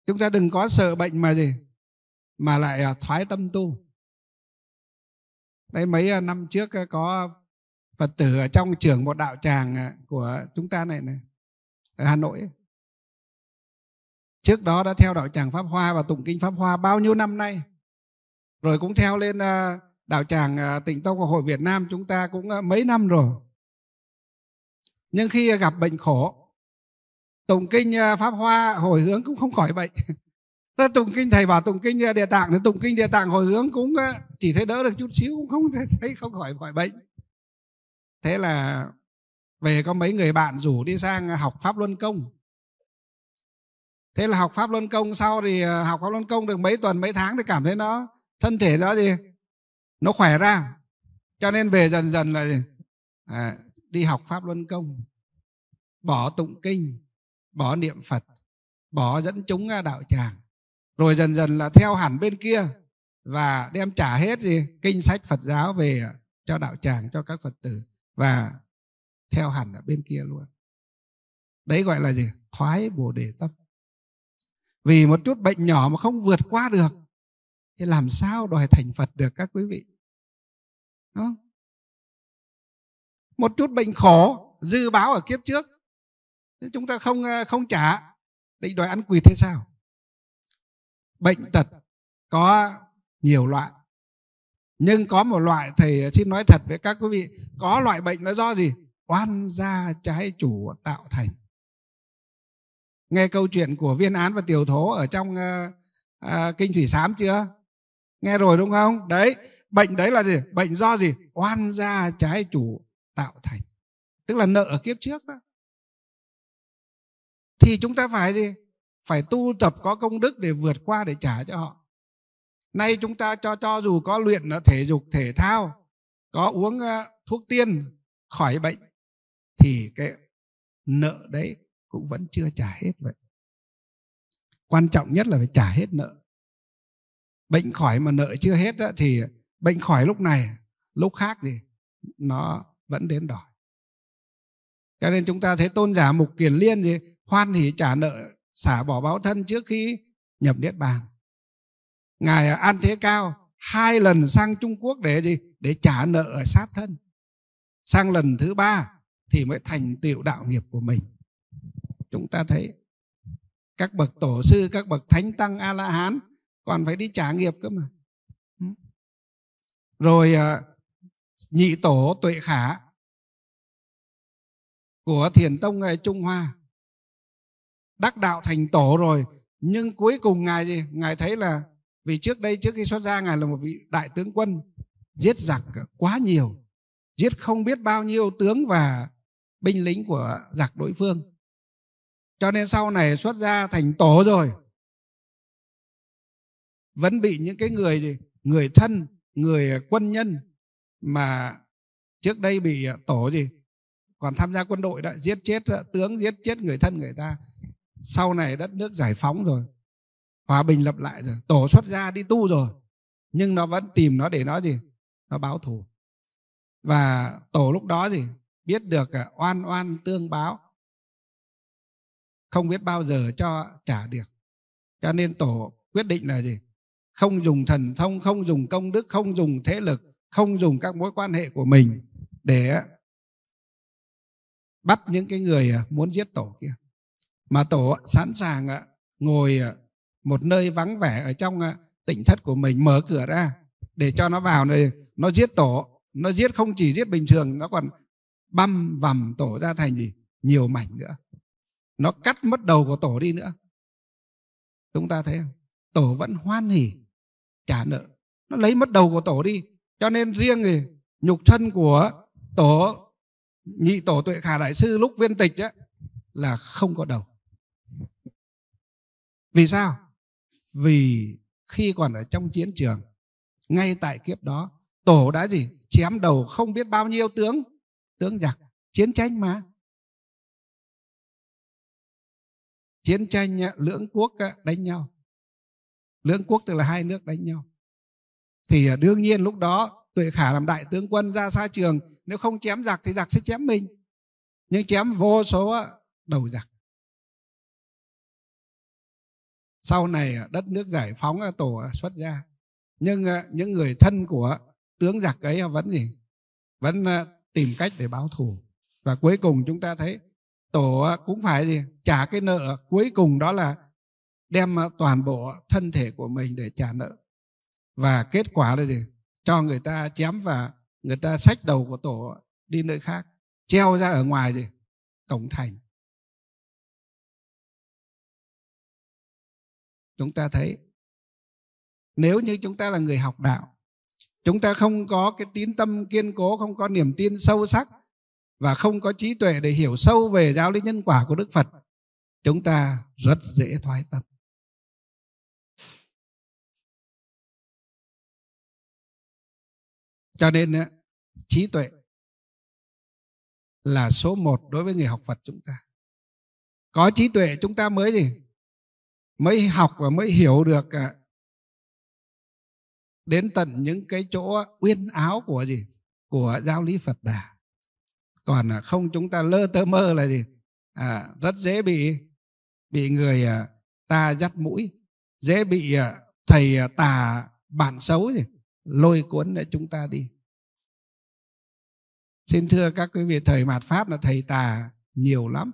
chúng ta đừng có sợ bệnh mà gì mà lại à, thoái tâm tu đấy mấy năm trước có phật tử ở trong trường một đạo tràng của chúng ta này này ở hà nội trước đó đã theo đạo tràng pháp hoa và tụng kinh pháp hoa bao nhiêu năm nay rồi cũng theo lên ờ, đạo tràng ờ, tịnh tông của hội việt nam chúng ta cũng ờ, mấy năm rồi nhưng khi gặp bệnh khổ tụng kinh pháp hoa hồi hướng cũng không khỏi bệnh Thế tụng kinh thầy bảo tụng kinh địa tạng thì tụng kinh địa tạng hồi hướng cũng chỉ thấy đỡ được chút xíu cũng không thấy không khỏi khỏi bệnh thế là về có mấy người bạn rủ đi sang học pháp luân công thế là học pháp luân công sau thì ờ, học pháp luân công được mấy tuần mấy tháng thì cảm thấy nó thân thể nó gì nó khỏe ra cho nên về dần dần là gì? À, đi học pháp luân công bỏ tụng kinh bỏ niệm phật bỏ dẫn chúng đạo tràng rồi dần dần là theo hẳn bên kia và đem trả hết gì kinh sách phật giáo về ờ, cho đạo tràng cho các phật tử và theo hẳn ở bên kia luôn đấy gọi là gì thoái bồ đề tâm vì một chút bệnh nhỏ mà không vượt qua được thì làm sao đòi thành phật được các quý vị đó một chút bệnh khổ dư báo ở kiếp trước chúng ta không ờ, không trả định đòi ăn quỳ thế sao bệnh tật có nhiều loại nhưng có một loại thầy xin nói thật với các quý vị có loại bệnh nó do gì oan gia trái chủ tạo thành nghe câu chuyện của viên án và tiểu thố ở trong uh, uh, kinh thủy sám chưa nghe rồi đúng không đấy bệnh đấy là gì bệnh do gì oan gia trái chủ tạo thành tức là nợ ở kiếp trước đó thì chúng ta phải gì phải tu tập có công đức để vượt qua để trả cho họ nay chúng ta cho cho dù có luyện thể dục thể thao có uống uh, thuốc tiên khỏi bệnh thì cái nợ đấy cũng vẫn chưa trả hết vậy quan trọng nhất là phải trả hết nợ bệnh khỏi mà nợ chưa hết đó, thì bệnh khỏi lúc này lúc khác thì nó vẫn đến đòi cho nên chúng ta thấy tôn giả mục kiền liên gì hoan hỉ trả nợ xả bỏ báo thân trước khi nhập niết bàn ngài an thế cao hai lần sang trung quốc để gì để trả nợ ở sát thân sang lần thứ ba thì mới thành tựu đạo nghiệp của mình chúng ta thấy các bậc tổ sư các bậc thánh tăng a la hán còn phải đi trả nghiệp cơ mà ừ. rồi à, nhị tổ tuệ khả của thiền tông ngài trung hoa đắc đạo thành tổ rồi nhưng cuối cùng ngài gì ngài thấy là vì trước đây trước khi xuất gia ngài là một vị đại tướng quân giết giặc quá nhiều giết không biết bao nhiêu tướng và binh lính của giặc đối phương cho nên sau này xuất ra thành tổ rồi vẫn bị những cái người gì người thân người quân nhân mà trước đây bị à, tổ gì còn tham gia quân đội đã giết chết à, tướng giết chết người thân người ta sau này đất nước giải phóng rồi hòa bình lập lại rồi tổ xuất ra đi tu rồi nhưng nó vẫn tìm nó để nó gì nó báo thù và tổ lúc đó gì biết được à, oan oan tương báo không biết bao giờ cho trả được cho nên tổ quyết định là gì không dùng thần thông không dùng công đức không dùng thế lực không dùng các mối quan hệ của mình để bắt những cái người à, muốn giết tổ kia mà tổ sẵn sàng à, ngồi à, một nơi vắng vẻ ở trong tỉnh thất của mình mở cửa ra để cho nó vào này nó giết tổ nó giết không chỉ giết bình thường nó còn băm vằm tổ ra thành gì nhiều mảnh nữa nó cắt mất đầu của tổ đi nữa chúng ta thấy không tổ vẫn hoan hỉ trả nợ nó lấy mất đầu của tổ đi cho nên riêng thì nhục thân của tổ nhị tổ tuệ khả đại sư lúc viên tịch á, là không có đầu vì sao vì khi còn ở trong chiến trường ngay tại kiếp đó tổ đã gì chém đầu không biết bao nhiêu tướng tướng giặc chiến tranh mà chiến tranh lưỡng quốc đánh nhau lưỡng quốc tức là hai nước đánh nhau thì à, đương nhiên lúc đó tuệ khả làm đại tướng quân ra xa trường nếu không chém giặc thì giặc sẽ chém mình nhưng chém vô số đầu giặc sau này à, đất nước giải phóng tổ xuất ra nhưng à, những người thân của tướng giặc ấy vẫn gì vẫn tìm cách để báo thù và cuối cùng chúng ta thấy tổ cũng phải gì trả cái nợ cuối cùng đó là đem ờ, toàn bộ thân thể của mình để trả nợ và kết quả là gì cho người ta chém và người ta sách đầu của tổ đi nơi khác treo ra ở ngoài gì cổng thành chúng ta thấy nếu như chúng ta là người học đạo chúng ta không có cái tín tâm kiên cố không có niềm tin sâu sắc và không có trí tuệ để hiểu sâu về giáo lý nhân quả của Đức Phật, chúng ta rất dễ thoái tâm. Cho nên trí tuệ là số một đối với người học Phật chúng ta. Có trí tuệ chúng ta mới gì? Mới học và mới hiểu được à, đến tận những cái chỗ uyên áo của gì? Của giáo lý Phật Đà còn à, không chúng ta lơ tơ mơ là gì à, rất dễ bị bị người à, ta dắt mũi dễ bị à, thầy tà bạn xấu gì lôi cuốn để chúng ta đi xin thưa các quý vị thầy mạt pháp là thầy tà nhiều lắm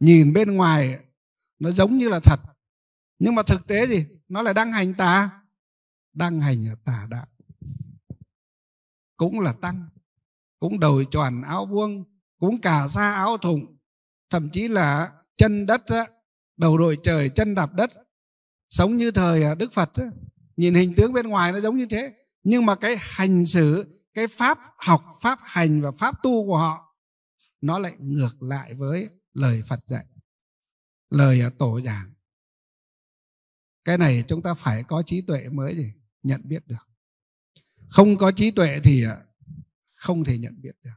nhìn bên ngoài nó giống như là thật nhưng mà thực tế gì nó lại đang hành tà đang hành tà đạo cũng là tăng cũng đồi tròn áo vuông cũng cả da áo thùng, thậm chí là chân đất đầu đội trời chân đạp đất sống như thời à, đức phật nhìn hình tướng bên ngoài nó giống như thế nhưng mà cái hành xử cái pháp học pháp hành và pháp tu của họ nó lại ngược lại với lời phật dạy lời à, tổ giảng cái này chúng ta phải có trí tuệ mới để nhận biết được không có trí tuệ thì à, không thể nhận biết được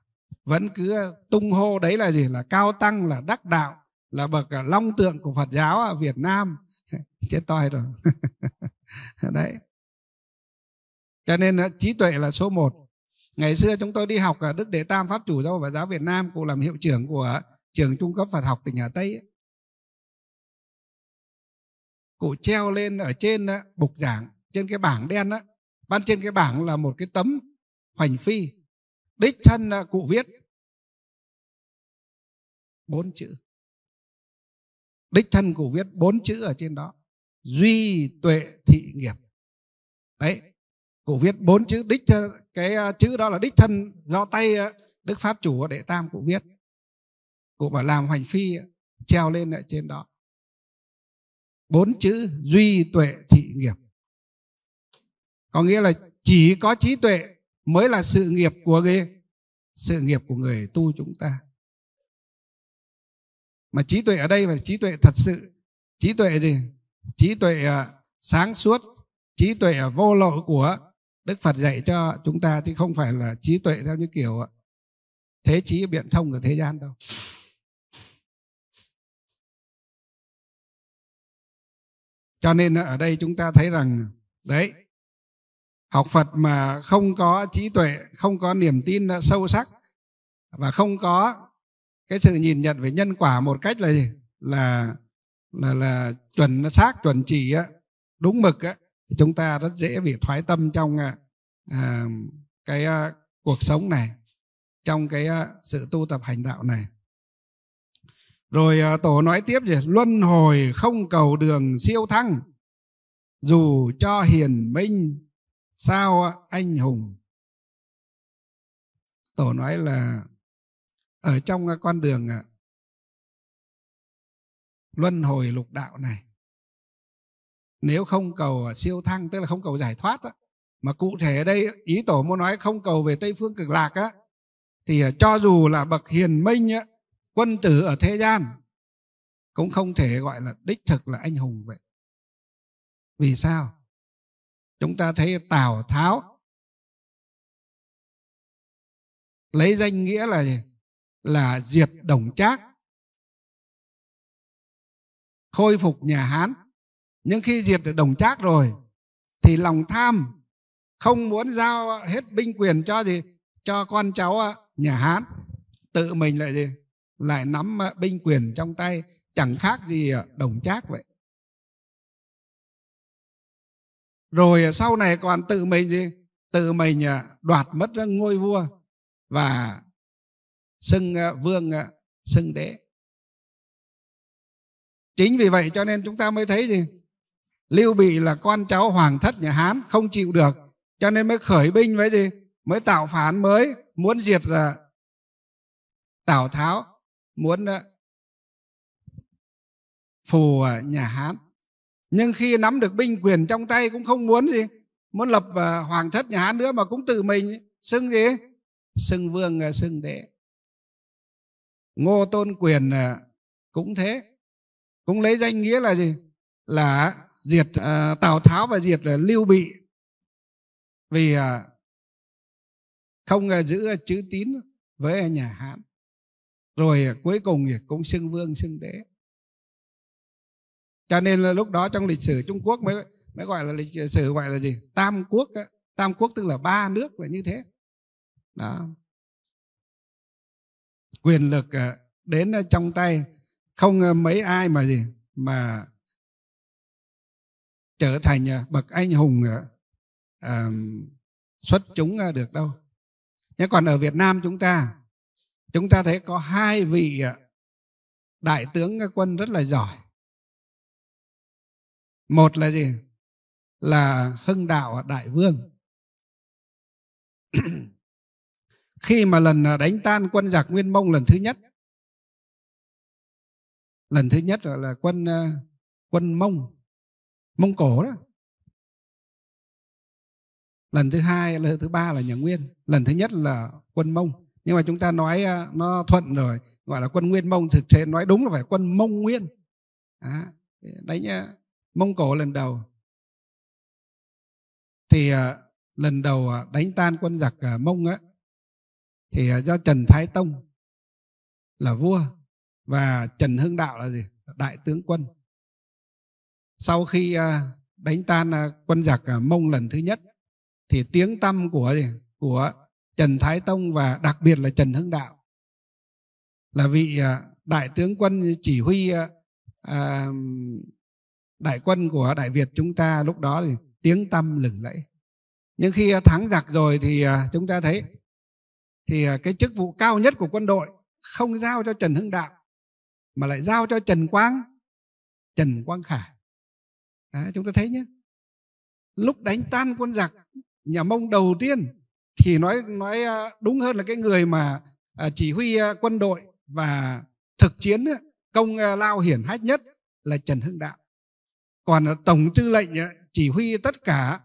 vẫn cứ ờ, tung hô đấy là gì là cao tăng là đắc đạo là bậc ờ, long tượng của Phật giáo ở Việt Nam chết toi rồi đấy cho nên ờ, trí tuệ là số một ngày xưa chúng tôi đi học ở Đức Đệ Tam Pháp Chủ Giáo và Giáo Việt Nam cụ làm hiệu trưởng của trường trung cấp Phật học tỉnh Hà Tây cụ treo lên ở trên bục giảng trên cái bảng đen á ban trên cái bảng là một cái tấm hoành phi đích thân là cụ viết bốn chữ đích thân cụ viết bốn chữ ở trên đó duy tuệ thị nghiệp đấy cụ viết bốn chữ đích thân, cái à, chữ đó là đích thân do tay à, đức pháp chủ đệ tam cụ viết cụ bảo làm hoành phi à, treo lên ở trên đó bốn chữ duy tuệ thị nghiệp có nghĩa là chỉ có trí tuệ mới là sự nghiệp của cái sự nghiệp của người tu chúng ta mà trí tuệ ở đây là trí tuệ thật sự trí tuệ gì trí tuệ à, sáng suốt trí tuệ vô lậu của đức phật dạy cho chúng ta chứ không phải là trí tuệ theo như kiểu à, thế trí biện thông ở thế gian đâu cho nên ở đây chúng ta thấy rằng đấy học phật mà không có trí tuệ không có niềm tin sâu sắc và không có cái sự nhìn nhận về nhân quả một cách là gì là là là chuẩn xác chuẩn chỉ á đúng mực á thì chúng ta rất dễ bị thoái tâm trong à, à, cái à, cuộc sống này trong cái sự tu tập hành đạo này rồi tổ nói tiếp gì luân hồi không cầu đường siêu thăng dù cho hiền minh sao anh hùng tổ nói là ở trong con đường à, luân hồi lục đạo này nếu không cầu siêu thăng tức là không cầu giải thoát mà cụ thể ở đây ý tổ muốn nói không cầu về tây phương cực lạc á thì à, cho dù là bậc hiền minh quân tử ở thế gian cũng không thể gọi là đích thực là anh hùng vậy vì sao chúng ta thấy tào tháo lấy danh nghĩa là là diệt đồng trác khôi phục nhà hán nhưng khi diệt được đồng trác rồi thì lòng tham không muốn giao hết binh quyền cho gì cho con cháu à, nhà hán tự mình lại gì lại nắm à, binh quyền trong tay chẳng khác gì à, đồng trác vậy rồi sau này còn tự mình gì tự mình à, đoạt mất ngôi vua và xưng à, vương à, xưng đế chính vì vậy cho nên chúng ta mới thấy gì lưu bị là con cháu hoàng thất nhà hán không chịu được cho nên mới khởi binh với gì mới tạo phản mới muốn diệt là tào tháo muốn phù nhà hán nhưng khi nắm được binh quyền trong tay cũng không muốn gì muốn lập à, hoàng thất nhà hán nữa mà cũng tự mình xưng gì xưng vương à, xưng đệ ngô tôn quyền à, cũng thế cũng lấy danh nghĩa là gì là diệt uh, tào tháo và diệt là lưu bị vì uh, không uh, giữ chữ tín với nhà hán rồi uh, cuối cùng thì cũng xưng vương xưng đế cho nên là lúc đó trong lịch sử Trung Quốc mới mới gọi là lịch sử gọi là gì Tam Quốc á. Tam Quốc tức là ba nước là như thế đó quyền lực ờ, đến ờ, trong tay không ờ, mấy ai mà gì mà trở thành bậc anh hùng xuất chúng được đâu nhưng còn ở Việt Nam chúng ta chúng ta thấy có hai vị đại tướng quân rất là giỏi một là gì? Là hưng đạo Đại Vương. Khi mà lần à, đánh tan quân giặc Nguyên Mông lần thứ nhất, lần thứ nhất là, quân à, quân Mông, Mông Cổ đó. Lần thứ hai, lần thứ ba là nhà Nguyên, lần thứ nhất là quân Mông. Nhưng mà chúng ta nói à, nó thuận rồi, gọi là quân Nguyên Mông, thực tế nói đúng là phải quân Mông Nguyên. đấy nhá Mông Cổ lần đầu thì à, lần đầu à, đánh tan quân giặc à, Mông á thì do Trần Thái Tông là vua và Trần Hưng Đạo là gì? Đại tướng quân. Sau khi đánh tan quân giặc Mông lần thứ nhất thì tiếng tăm của gì? của Trần Thái Tông và đặc biệt là Trần Hưng Đạo là vị đại tướng quân chỉ huy đại quân của đại việt chúng ta lúc đó thì tiếng tăm lừng lẫy nhưng khi à, thắng giặc rồi thì à, chúng ta thấy thì à, cái chức vụ cao nhất của quân đội không giao cho trần hưng đạo mà lại giao cho trần quang trần quang khải Đấy, chúng ta thấy nhé lúc đánh tan quân giặc nhà mông đầu tiên thì nói nói đúng hơn là cái người mà chỉ huy quân đội và thực chiến công lao hiển hách nhất là trần hưng đạo còn tổng tư lệnh chỉ huy tất cả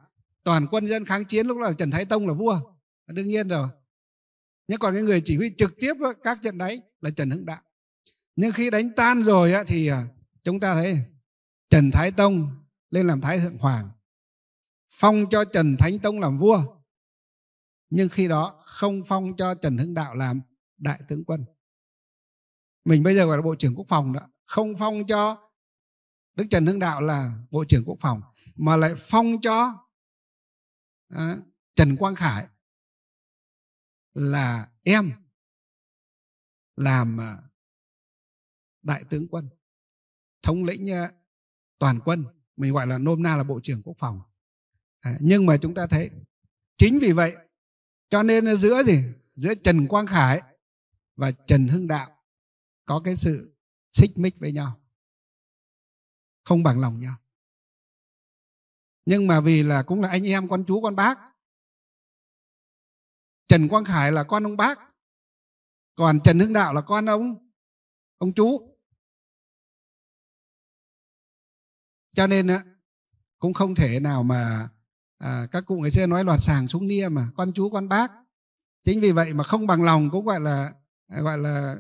toàn quân dân kháng chiến lúc đó là trần thái tông là vua đương nhiên rồi nhưng còn cái người chỉ huy trực tiếp các trận đấy là trần hưng đạo nhưng khi đánh tan rồi thì à, chúng ta thấy trần thái tông lên làm thái thượng hoàng phong cho trần thánh tông làm vua nhưng khi đó không phong cho trần hưng đạo làm đại tướng quân mình bây giờ gọi là bộ trưởng quốc phòng đó không phong cho Đức Trần Hưng Đạo là Bộ trưởng Quốc phòng mà lại phong cho à, Trần Quang Khải là em làm à, đại tướng quân thống lĩnh à, toàn quân mình gọi là nôm na là bộ trưởng quốc phòng à, nhưng mà chúng ta thấy chính vì vậy cho nên giữa gì giữa trần quang khải và trần hưng đạo có cái sự xích mích với nhau không bằng lòng nhau nhưng mà vì là cũng là anh em con chú con bác trần quang khải là con ông bác còn trần hưng đạo là con ông ông chú cho nên á cũng không thể nào mà à, các cụ ngày xưa nói loạt sàng xuống nia mà con chú con bác chính vì vậy mà không bằng lòng cũng gọi là gọi là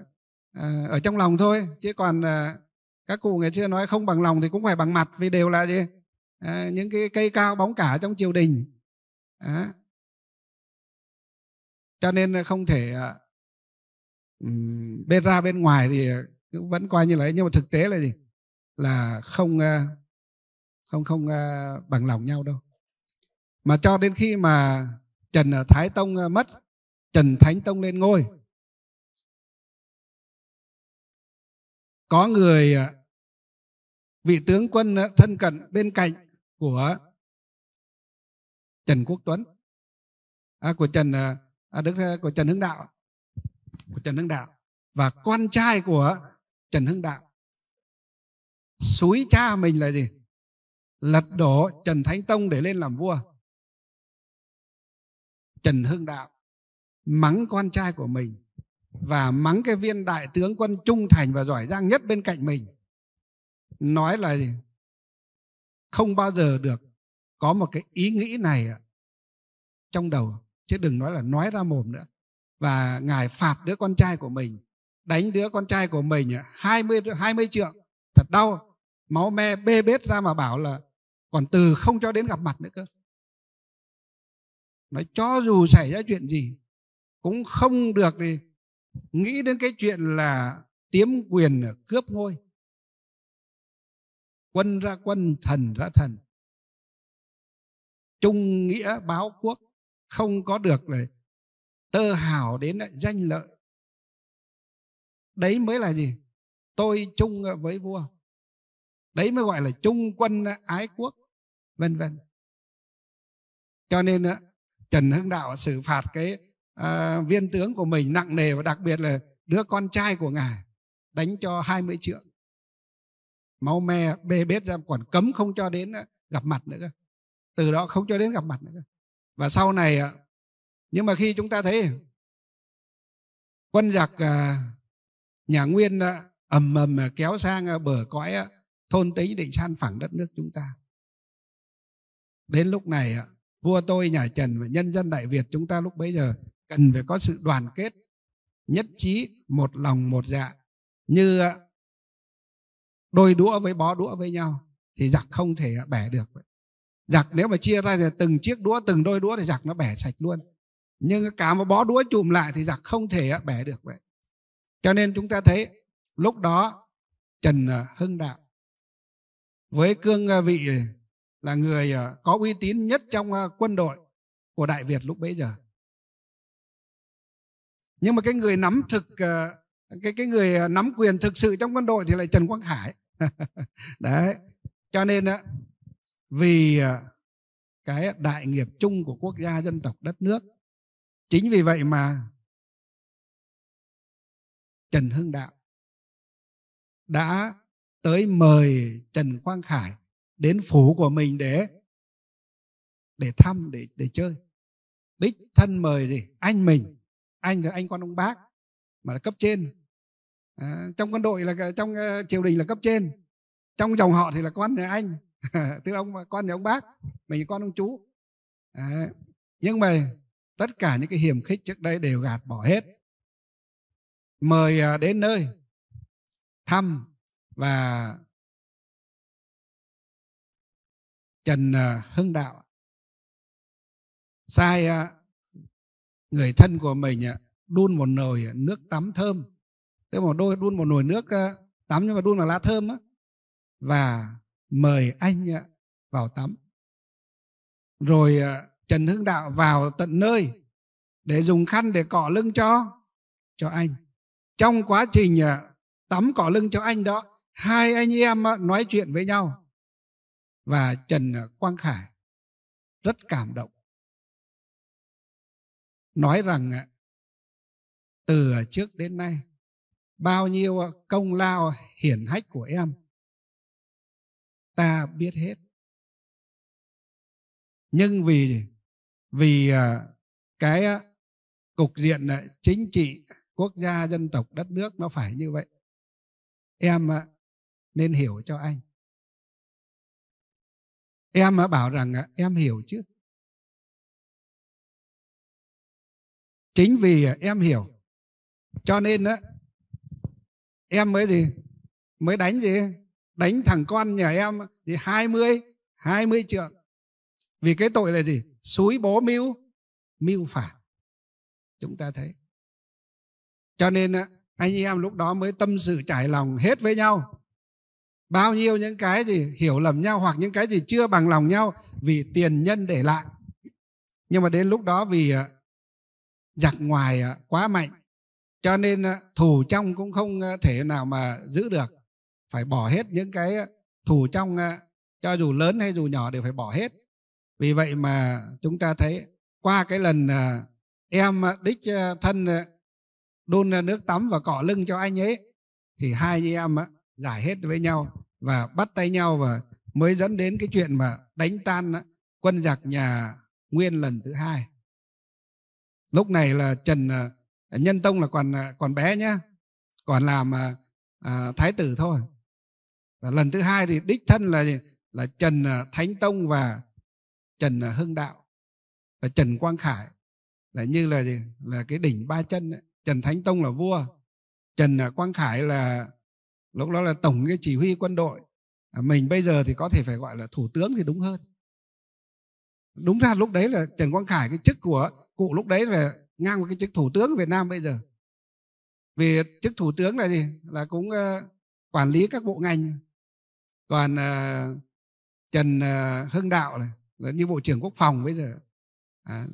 à, ở trong lòng thôi chứ còn à, các cụ ngày xưa nói không bằng lòng thì cũng phải bằng mặt vì đều là gì à, những cái cây cao bóng cả trong triều đình à. cho nên không thể um, à, bên ra bên ngoài thì cũng vẫn coi như là nhưng mà thực tế là gì là không à, không không à, bằng lòng nhau đâu mà cho đến khi mà Trần Thái Tông mất Trần Thánh Tông lên ngôi có người vị tướng quân ờ, thân cận bên cạnh của Trần Quốc Tuấn à, của Trần ờ, à, Đức của Trần Hưng Đạo của Trần Hưng Đạo và con trai của Trần Hưng Đạo suối cha mình là gì lật đổ Trần Thánh Tông để lên làm vua Trần Hưng Đạo mắng con trai của mình và mắng cái viên đại tướng quân trung thành và giỏi giang nhất bên cạnh mình nói là không bao giờ được có một cái ý nghĩ này trong đầu chứ đừng nói là nói ra mồm nữa và ngài phạt đứa con trai của mình đánh đứa con trai của mình 20 20 triệu thật đau máu me bê bết ra mà bảo là còn từ không cho đến gặp mặt nữa cơ nói cho dù xảy ra chuyện gì cũng không được thì nghĩ đến cái chuyện là tiếm quyền cướp ngôi quân ra quân thần ra thần trung nghĩa báo quốc không có được là tơ hào đến lại danh lợi đấy mới là gì tôi chung với vua đấy mới gọi là trung quân ái quốc vân vân cho nên ờ, trần hưng đạo xử phạt cái à, viên tướng của mình nặng nề và đặc biệt là đứa con trai của ngài đánh cho 20 trượng máu me bê bết ra còn cấm không cho đến gặp mặt nữa cơ từ đó không cho đến gặp mặt nữa cơ và sau này à, nhưng mà khi chúng ta thấy quân giặc à, nhà nguyên ầm ầm à, kéo sang bờ cõi thôn tính định san phẳng đất nước chúng ta đến lúc này vua tôi nhà trần và nhân dân đại việt chúng ta lúc bấy giờ cần phải có sự đoàn kết nhất trí một lòng một dạ như đôi đũa với bó đũa với nhau thì giặc không thể bẻ được giặc nếu mà chia ra thì từng chiếc đũa từng đôi đũa thì giặc nó bẻ sạch luôn nhưng cả một bó đũa chùm lại thì giặc không thể bẻ được vậy cho nên chúng ta thấy lúc đó trần à, hưng đạo với cương à, vị là người à, có uy tín nhất trong quân đội của đại việt lúc bấy giờ nhưng mà cái người nắm thực cái cái người à, nắm quyền thực sự trong quân đội thì lại Trần Quang Hải đấy cho nên á vì à, cái đại nghiệp chung của quốc gia dân tộc đất nước chính vì vậy mà Trần Hưng Đạo đã tới mời Trần Quang Khải đến phủ của mình để để thăm để để chơi đích thân mời gì anh mình anh là anh con ông bác mà là cấp trên à, trong quân đội là trong uh, triều đình là cấp trên trong dòng họ thì là con nhà anh tức là ông con nhà ông bác mình là con ông chú à, nhưng mà tất cả những cái hiểm khích trước đây đều gạt bỏ hết mời uh, đến nơi thăm và Trần à, Hưng Đạo sai à, người thân của mình đun một nồi nước tắm thơm tức mà đôi đun một nồi nước tắm nhưng mà đun bằng lá thơm á và mời anh vào tắm rồi ờ, trần hưng đạo vào tận nơi để dùng khăn để cọ lưng cho cho anh trong quá trình ờ, tắm cọ lưng cho anh đó hai anh em nói chuyện với nhau và trần ờ, quang khải rất cảm động nói rằng từ trước đến nay bao nhiêu ờ, công lao hiển hách của em ta biết hết nhưng vì vì ờ, cái ờ, cục diện chính trị quốc gia dân tộc đất nước nó phải như vậy em nên hiểu cho anh em bảo rằng em hiểu chứ chính vì em hiểu cho nên đó, em mới gì mới đánh gì đánh thằng con nhà em thì 20 20 triệu vì cái tội là gì suối bố mưu mưu phản chúng ta thấy cho nên đó, anh em lúc đó mới tâm sự trải lòng hết với nhau bao nhiêu những cái gì hiểu lầm nhau hoặc những cái gì chưa bằng lòng nhau vì tiền nhân để lại nhưng mà đến lúc đó vì à, giặc ngoài à, quá mạnh cho nên ờ, thù trong cũng không ờ, thể nào mà giữ được phải bỏ hết những cái ờ, thù trong cho dù lớn hay dù nhỏ đều phải bỏ hết vì vậy mà chúng ta thấy qua cái lần em đích thân đun nước tắm và cỏ lưng cho anh ấy thì hai anh em giải hết với nhau và bắt tay nhau và mới dẫn đến cái chuyện mà đánh tan quân giặc nhà nguyên lần thứ hai lúc này là trần Ờ, nhân tông là còn ờ, còn bé nhá còn làm à, thái tử thôi và lần thứ hai thì đích thân là là trần thánh tông và trần hưng đạo và trần quang khải là như là là cái đỉnh ba chân ấy. trần thánh tông là vua trần quang khải là lúc đó là tổng cái chỉ huy quân đội mình bây giờ thì có thể phải gọi là thủ tướng thì đúng hơn đúng ra lúc đấy là trần quang khải cái chức của cụ lúc đấy là ngang với cái chức thủ tướng Việt Nam bây giờ vì chức thủ tướng là gì là cũng ờ, quản lý các bộ ngành còn ờ, Trần ờ, Hưng Đạo này là như bộ trưởng quốc phòng bây giờ à,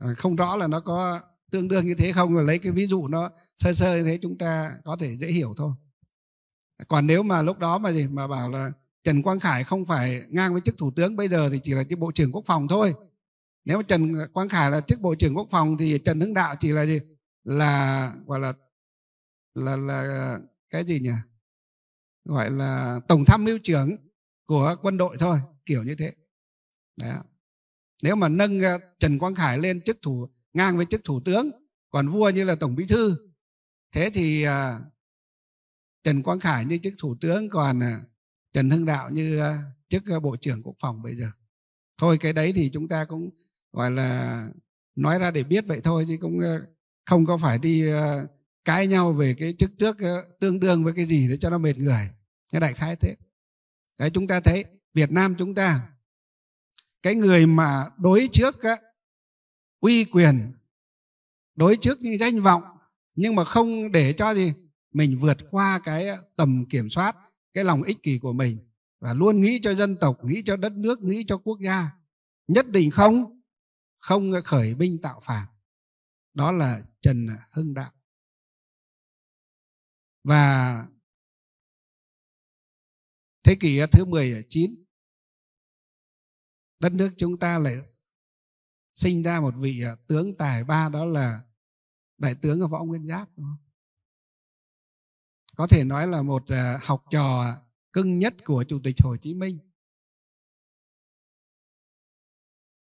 à, không rõ là nó có tương đương như thế không rồi lấy cái ví dụ nó sơ sơ như thế chúng ta có thể dễ hiểu thôi còn nếu mà lúc đó mà gì mà bảo là Trần Quang Khải không phải ngang với chức thủ tướng bây giờ thì chỉ là cái bộ trưởng quốc phòng thôi nếu mà trần quang khải là chức bộ trưởng quốc phòng thì trần hưng đạo chỉ là gì là gọi là là là cái gì nhỉ gọi là tổng tham mưu trưởng của quân đội thôi kiểu như thế Đấy. nếu mà nâng ờ, trần quang khải lên chức thủ ngang với chức thủ tướng còn vua như là tổng bí thư thế thì ờ, trần quang khải như chức thủ tướng còn ờ, trần hưng đạo như chức bộ trưởng quốc phòng bây giờ thôi cái đấy thì chúng ta cũng gọi là nói ra để biết vậy thôi chứ cũng ờ, không có phải đi ờ, cãi nhau về cái chức tước ờ, tương đương với cái gì để cho nó mệt người cái đại khái thế đấy chúng ta thấy việt nam chúng ta cái người mà đối trước á, uy quyền đối trước những danh vọng nhưng mà không để cho gì mình vượt qua cái tầm kiểm soát cái lòng ích kỷ của mình và luôn nghĩ cho dân tộc nghĩ cho đất nước nghĩ cho quốc gia nhất định không không khởi binh tạo phản đó là trần hưng đạo và thế kỷ thứ 19 đất nước chúng ta lại sinh ra một vị tướng tài ba đó là đại tướng võ nguyên giáp có thể nói là một à, học trò cưng nhất của chủ tịch hồ chí minh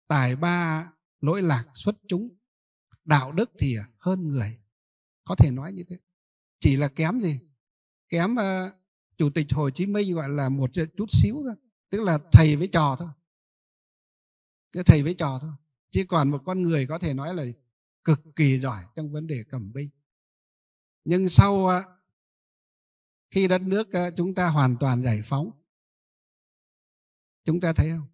tài ba lỗi lạc xuất chúng đạo đức thì hơn người có thể nói như thế chỉ là kém gì kém uh, chủ tịch hồ chí minh gọi là một chút xíu thôi tức là thầy với trò thôi thầy với trò thôi chỉ còn một con người có thể nói là cực kỳ giỏi trong vấn đề cầm binh nhưng sau uh, khi đất nước uh, chúng ta hoàn toàn giải phóng chúng ta thấy không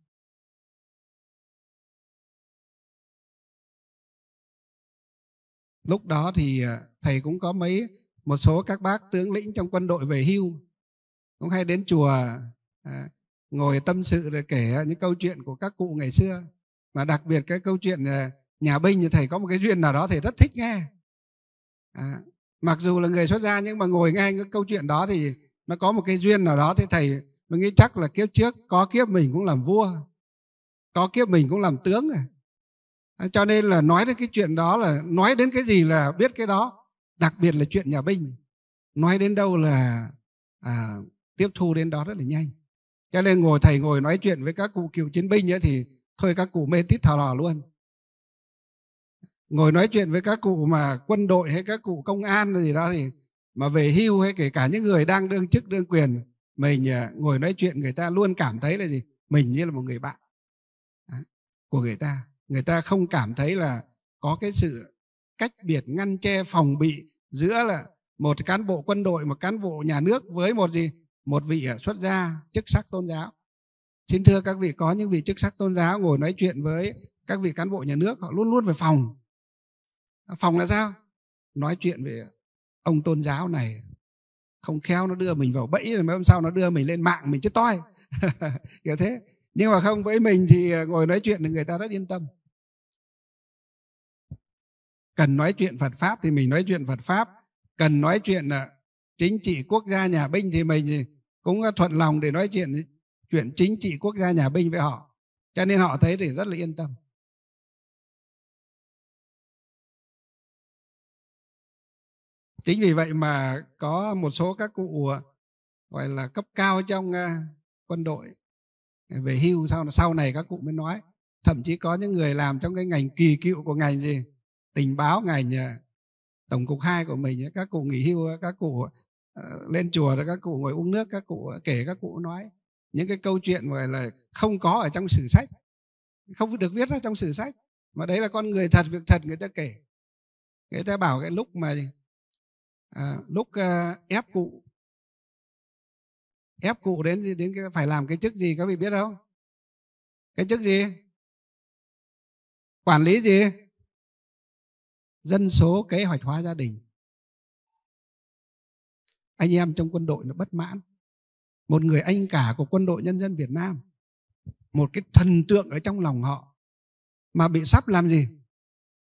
lúc đó thì à, thầy cũng có mấy một số các bác tướng lĩnh trong quân đội về hưu cũng hay đến chùa à, ngồi tâm sự rồi kể à, những câu chuyện của các cụ ngày xưa mà đặc biệt cái câu chuyện nhà binh thì thầy có một cái duyên nào đó thầy rất thích nghe à, mặc dù là người xuất gia nhưng mà ngồi nghe những câu chuyện đó thì nó có một cái duyên nào đó thì thầy mình nghĩ chắc là kiếp trước có kiếp mình cũng làm vua có kiếp mình cũng làm tướng à cho nên là nói đến cái chuyện đó là nói đến cái gì là biết cái đó đặc biệt là chuyện nhà binh nói đến đâu là à, tiếp thu đến đó rất là nhanh cho nên ngồi thầy ngồi nói chuyện với các cụ cựu chiến binh ấy thì thôi các cụ mê tít thò lò luôn ngồi nói chuyện với các cụ mà quân đội hay các cụ công an gì đó thì mà về hưu hay kể cả những người đang đương chức đương quyền mình à, ngồi nói chuyện người ta luôn cảm thấy là gì mình như là một người bạn của người ta người ta không cảm thấy là có cái sự cách biệt ngăn che phòng bị giữa là một cán bộ quân đội một cán bộ nhà nước với một gì một vị à, xuất gia chức sắc tôn giáo xin thưa các vị có những vị chức sắc tôn giáo ngồi nói chuyện với các vị cán bộ nhà nước họ luôn luôn về phòng phòng là sao nói chuyện về ông tôn giáo này không khéo nó đưa mình vào bẫy rồi mấy hôm sau nó đưa mình lên mạng mình chết toi kiểu thế nhưng mà không với mình thì à, ngồi nói chuyện thì người ta rất yên tâm cần nói chuyện Phật pháp thì mình nói chuyện Phật pháp cần nói chuyện à, chính trị quốc gia nhà binh thì mình cũng à, thuận lòng để nói chuyện chuyện chính trị quốc gia nhà binh với họ cho nên họ thấy thì rất là yên tâm chính vì vậy mà có một số các cụ à, gọi là cấp cao trong quân đội về hưu sau sau này các cụ mới nói thậm chí có những người làm trong cái ngành kỳ cựu của ngành gì tình báo ngành tổng cục 2 của mình các cụ nghỉ hưu các cụ ờ, lên chùa các cụ ngồi uống nước các cụ kể các cụ nói những cái câu chuyện gọi là không có ở trong sử sách không được viết ra trong sử sách mà đấy là con người thật việc thật người ta kể người ta bảo cái lúc mà à, lúc à, ép cụ ép cụ đến đến cái, phải làm cái chức gì các vị biết không cái chức gì quản lý gì dân số kế hoạch hóa gia đình anh em trong quân đội nó bất mãn một người anh cả của quân đội nhân dân việt nam một cái thần tượng ở trong lòng họ mà bị sắp làm gì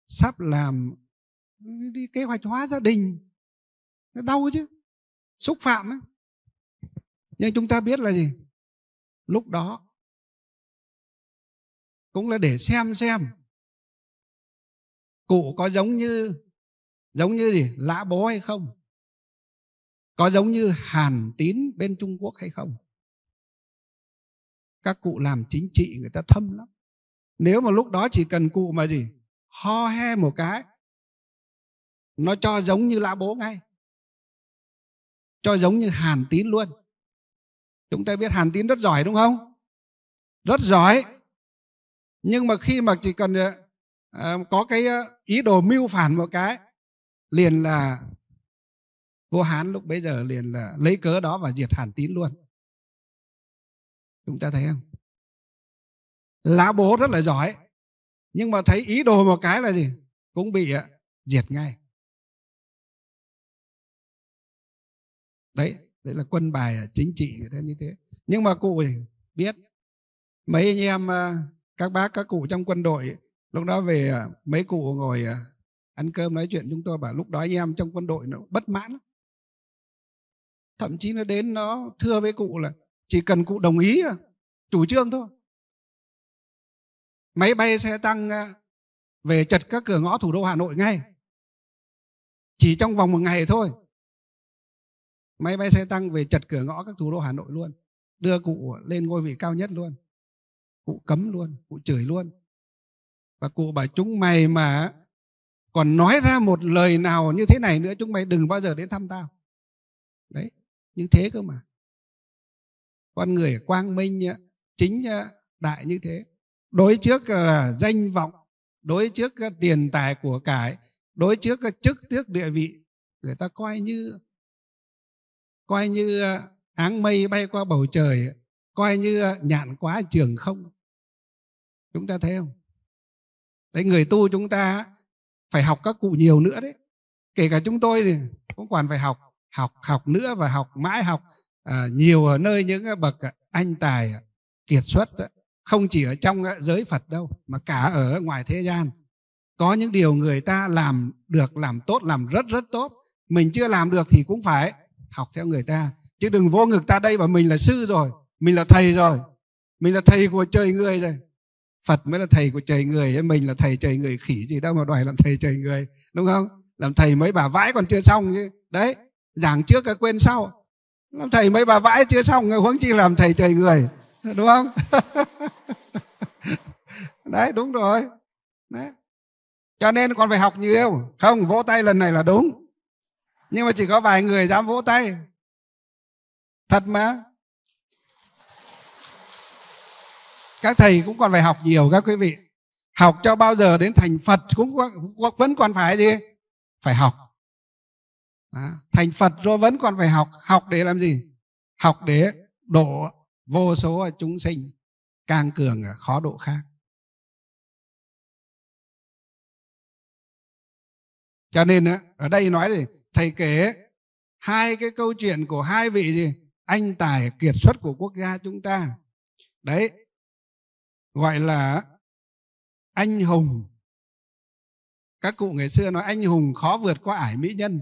sắp làm đi kế hoạch hóa gia đình nó đau chứ xúc phạm ấy. nhưng chúng ta biết là gì lúc đó cũng là để xem xem cụ có giống như giống như gì lã bố hay không có giống như hàn tín bên trung quốc hay không các cụ làm chính trị người ta thâm lắm nếu mà lúc đó chỉ cần cụ mà gì ho he một cái nó cho giống như lã bố ngay cho giống như hàn tín luôn chúng ta biết hàn tín rất giỏi đúng không rất giỏi nhưng mà khi mà chỉ cần uh, có cái uh, ý đồ mưu phản một cái liền là vua hán lúc bấy giờ liền là lấy cớ đó và diệt hàn tín luôn chúng ta thấy không lá bố rất là giỏi nhưng mà thấy ý đồ một cái là gì cũng bị à, diệt ngay đấy đấy là quân bài à, chính trị như thế nhưng mà cụ biết mấy anh em à, các bác các cụ trong quân đội lúc đó về à, mấy cụ ngồi à, ăn cơm nói chuyện chúng tôi bảo lúc đó anh em trong quân đội nó bất mãn thậm chí nó đến nó thưa với cụ là chỉ cần cụ đồng ý à, chủ trương thôi máy bay xe tăng về chật các cửa ngõ thủ đô Hà Nội ngay chỉ trong vòng một ngày thôi máy bay xe tăng về chật cửa ngõ các thủ đô Hà Nội luôn đưa cụ lên ngôi vị cao nhất luôn cụ cấm luôn cụ chửi luôn và cụ bảo chúng mày mà còn nói ra một lời nào như thế này nữa chúng mày đừng bao giờ đến thăm tao đấy như thế cơ mà con người quang minh chính đại như thế đối trước là ờ, danh vọng đối trước ờ, tiền tài của cải đối trước ờ, chức tước địa vị người ta coi như coi như áng mây bay qua bầu trời coi như nhạn quá trường không chúng ta thấy không đấy người tu chúng ta phải học các cụ nhiều nữa đấy kể cả chúng tôi thì cũng còn phải học học học nữa và học mãi học à, nhiều ở nơi những bậc à, anh tài à, kiệt xuất không chỉ ở trong giới phật đâu mà cả ở ngoài thế gian có những điều người ta làm được làm tốt làm rất rất tốt mình chưa làm được thì cũng phải học theo người ta chứ đừng vô ngực ta đây và mình là sư rồi mình là thầy rồi mình là thầy của trời người rồi Phật mới là thầy của trời người mình là thầy trời người khỉ gì đâu mà đòi làm thầy trời người đúng không làm thầy mấy bà vãi còn chưa xong chứ đấy giảng trước cái quên sau làm thầy mấy bà vãi chưa xong người huống chi làm thầy trời người đúng không đấy đúng rồi đấy cho nên còn phải học như yêu không vỗ tay lần này là đúng nhưng mà chỉ có vài người dám vỗ tay thật mà các thầy cũng còn phải học nhiều các quý vị học cho bao giờ đến thành phật cũng vẫn còn phải gì phải học Đó. thành phật rồi vẫn còn phải học học để làm gì học để độ vô số chúng sinh càng cường khó độ khác cho nên ở đây nói gì thầy kể hai cái câu chuyện của hai vị gì anh tài kiệt xuất của quốc gia chúng ta đấy gọi là anh hùng các cụ ngày xưa nói anh hùng khó vượt qua ải mỹ nhân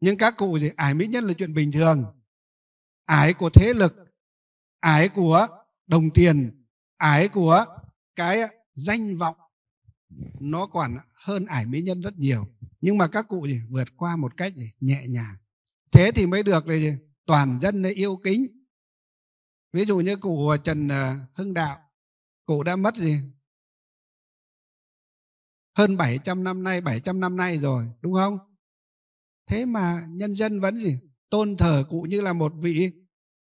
nhưng các cụ gì ải mỹ nhân là chuyện bình thường ải của thế lực ải của đồng tiền ải của cái danh vọng nó còn hơn ải mỹ nhân rất nhiều nhưng mà các cụ gì vượt qua một cách nhẹ nhàng thế thì mới được là gì? toàn dân yêu kính ví dụ như cụ trần ờ, hưng đạo cụ đã mất gì hơn 700 năm nay 700 năm nay rồi đúng không thế mà nhân dân vẫn gì tôn thờ cụ như là một vị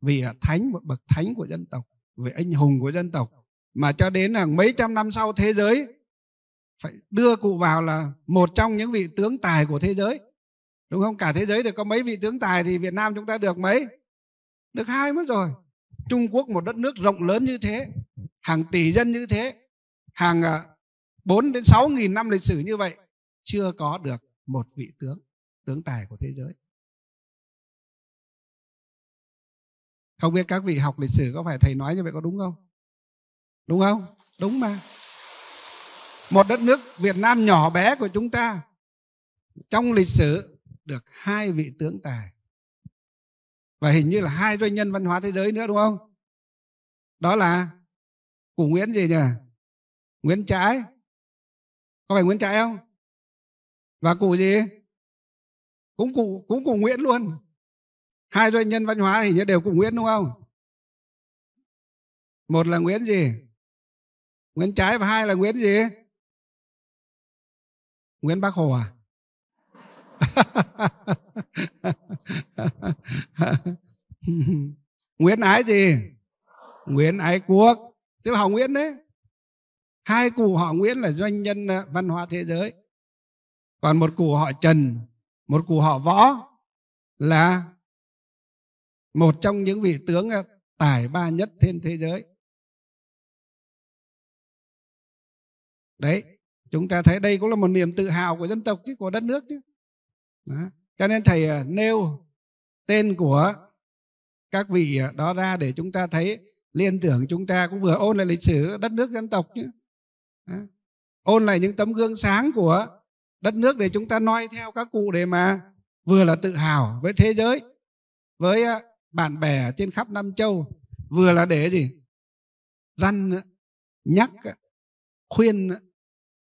vị thánh một bậc thánh của dân tộc vị anh hùng của dân tộc mà cho đến là mấy trăm năm sau thế giới phải đưa cụ vào là một trong những vị tướng tài của thế giới đúng không cả thế giới được có mấy vị tướng tài thì việt nam chúng ta được mấy được hai mất rồi trung quốc một đất nước rộng lớn như thế hàng tỷ dân như thế, hàng 4 à, đến 6 nghìn năm lịch sử như vậy, chưa có được một vị tướng, tướng tài của thế giới. Không biết các vị học lịch sử có phải thầy nói như vậy có đúng không? Đúng không? Đúng mà. Một đất nước Việt Nam nhỏ bé của chúng ta trong lịch sử được hai vị tướng tài và hình như là hai doanh nhân văn hóa thế giới nữa đúng không? Đó là của Nguyễn gì nhỉ? Nguyễn Trãi Có phải Nguyễn Trãi không? Và cụ gì? Cũng cụ cũng cụ Nguyễn luôn. Hai doanh nhân văn hóa hình như đều cụ Nguyễn đúng không? Một là Nguyễn gì? Nguyễn Trái và hai là Nguyễn gì? Nguyễn Bắc Hồ à? Nguyễn ái gì? Nguyễn ái quốc tức là họ nguyễn đấy hai cụ họ nguyễn là doanh nhân à, văn hóa thế giới còn một cụ họ trần một cụ họ võ là một trong những vị tướng à, tài ba nhất trên thế giới đấy chúng ta thấy đây cũng là một niềm tự hào của dân tộc chứ của đất nước chứ đó. cho nên thầy à, nêu tên của các vị đó ra để chúng ta thấy liên tưởng chúng ta cũng vừa ôn lại lịch sử đất nước dân tộc nhé ôn lại những tấm gương sáng của đất nước để chúng ta noi theo các cụ để mà vừa là tự hào với thế giới với à, bạn bè trên khắp năm châu vừa là để gì răn nhắc khuyên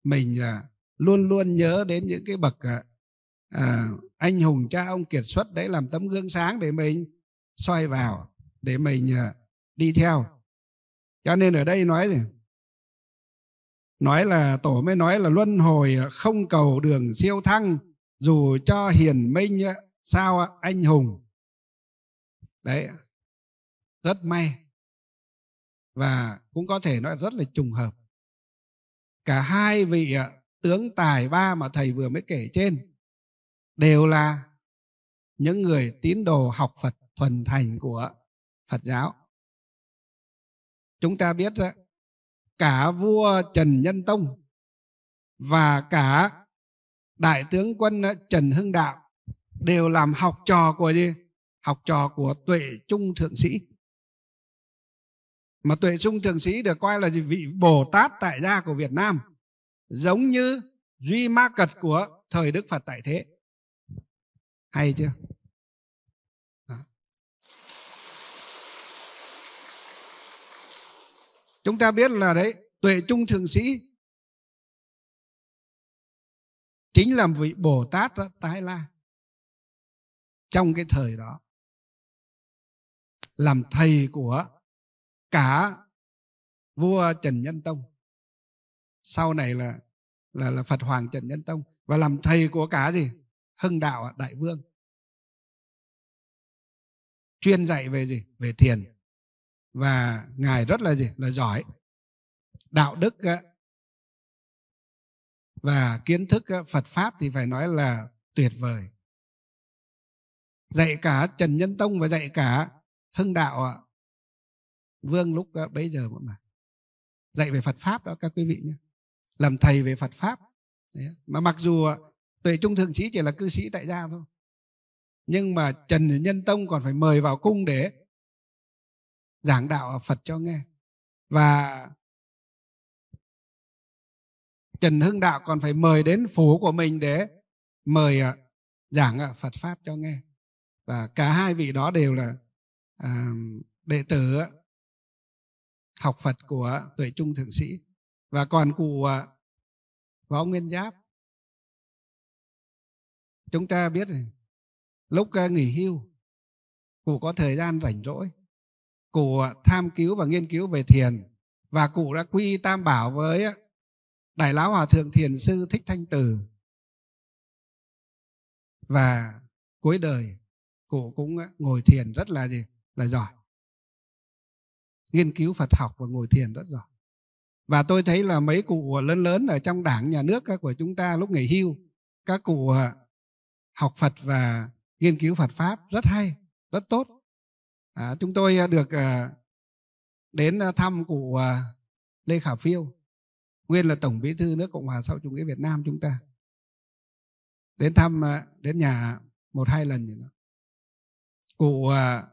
mình là luôn luôn nhớ đến những cái bậc à, à, anh hùng cha ông kiệt xuất đấy làm tấm gương sáng để mình soi vào để mình à, đi theo cho nên ở đây nói gì nói là tổ mới nói là luân hồi không cầu đường siêu thăng dù cho hiền minh sao anh hùng đấy rất may và cũng có thể nói rất là trùng hợp cả hai vị tướng tài ba mà thầy vừa mới kể trên đều là những người tín đồ học Phật thuần thành của Phật giáo chúng ta biết đó, cả vua Trần Nhân Tông và cả đại tướng quân Trần Hưng Đạo đều làm học trò của gì? Học trò của Tuệ Trung Thượng Sĩ. Mà Tuệ Trung Thượng Sĩ được coi là vị Bồ Tát tại gia của Việt Nam, giống như Duy Ma Cật của thời Đức Phật tại thế. Hay chưa? chúng ta biết là đấy tuệ trung thượng sĩ chính là vị bồ tát đó, tái la trong cái thời đó làm thầy của cả vua trần nhân tông sau này là là là phật hoàng trần nhân tông và làm thầy của cả gì hưng đạo đại vương chuyên dạy về gì về thiền và ngài rất là gì là giỏi đạo đức và kiến thức phật pháp thì phải nói là tuyệt vời dạy cả trần nhân tông và dạy cả hưng đạo vương lúc bấy giờ mà dạy về phật pháp đó các quý vị nhé làm thầy về phật pháp mà mặc dù tuệ trung thượng trí chỉ là cư sĩ tại gia thôi nhưng mà trần nhân tông còn phải mời vào cung để giảng đạo ở Phật cho nghe và Trần Hưng Đạo còn phải mời đến phủ của mình để mời ờ, giảng Phật Pháp cho nghe. Và cả hai vị đó đều là à, đệ tử ờ, học Phật của Tuệ Trung Thượng Sĩ. Và còn cụ Võ Nguyên Giáp. Chúng ta biết lúc nghỉ hưu, cụ có thời gian rảnh rỗi cụ tham cứu và nghiên cứu về thiền và cụ đã quy tam bảo với đại lão hòa thượng thiền sư thích thanh tử và cuối đời cụ cũng ngồi thiền rất là gì là giỏi nghiên cứu phật học và ngồi thiền rất giỏi và tôi thấy là mấy cụ lớn lớn ở trong đảng nhà nước của chúng ta lúc nghỉ hưu các cụ à, học phật và nghiên cứu phật pháp rất hay rất tốt à, chúng tôi à, được à, đến à, thăm cụ à, Lê Khả Phiêu nguyên là tổng bí thư nước Cộng hòa xã hội chủ nghĩa Việt Nam chúng ta đến thăm à, đến nhà một hai lần rồi đó. cụ à,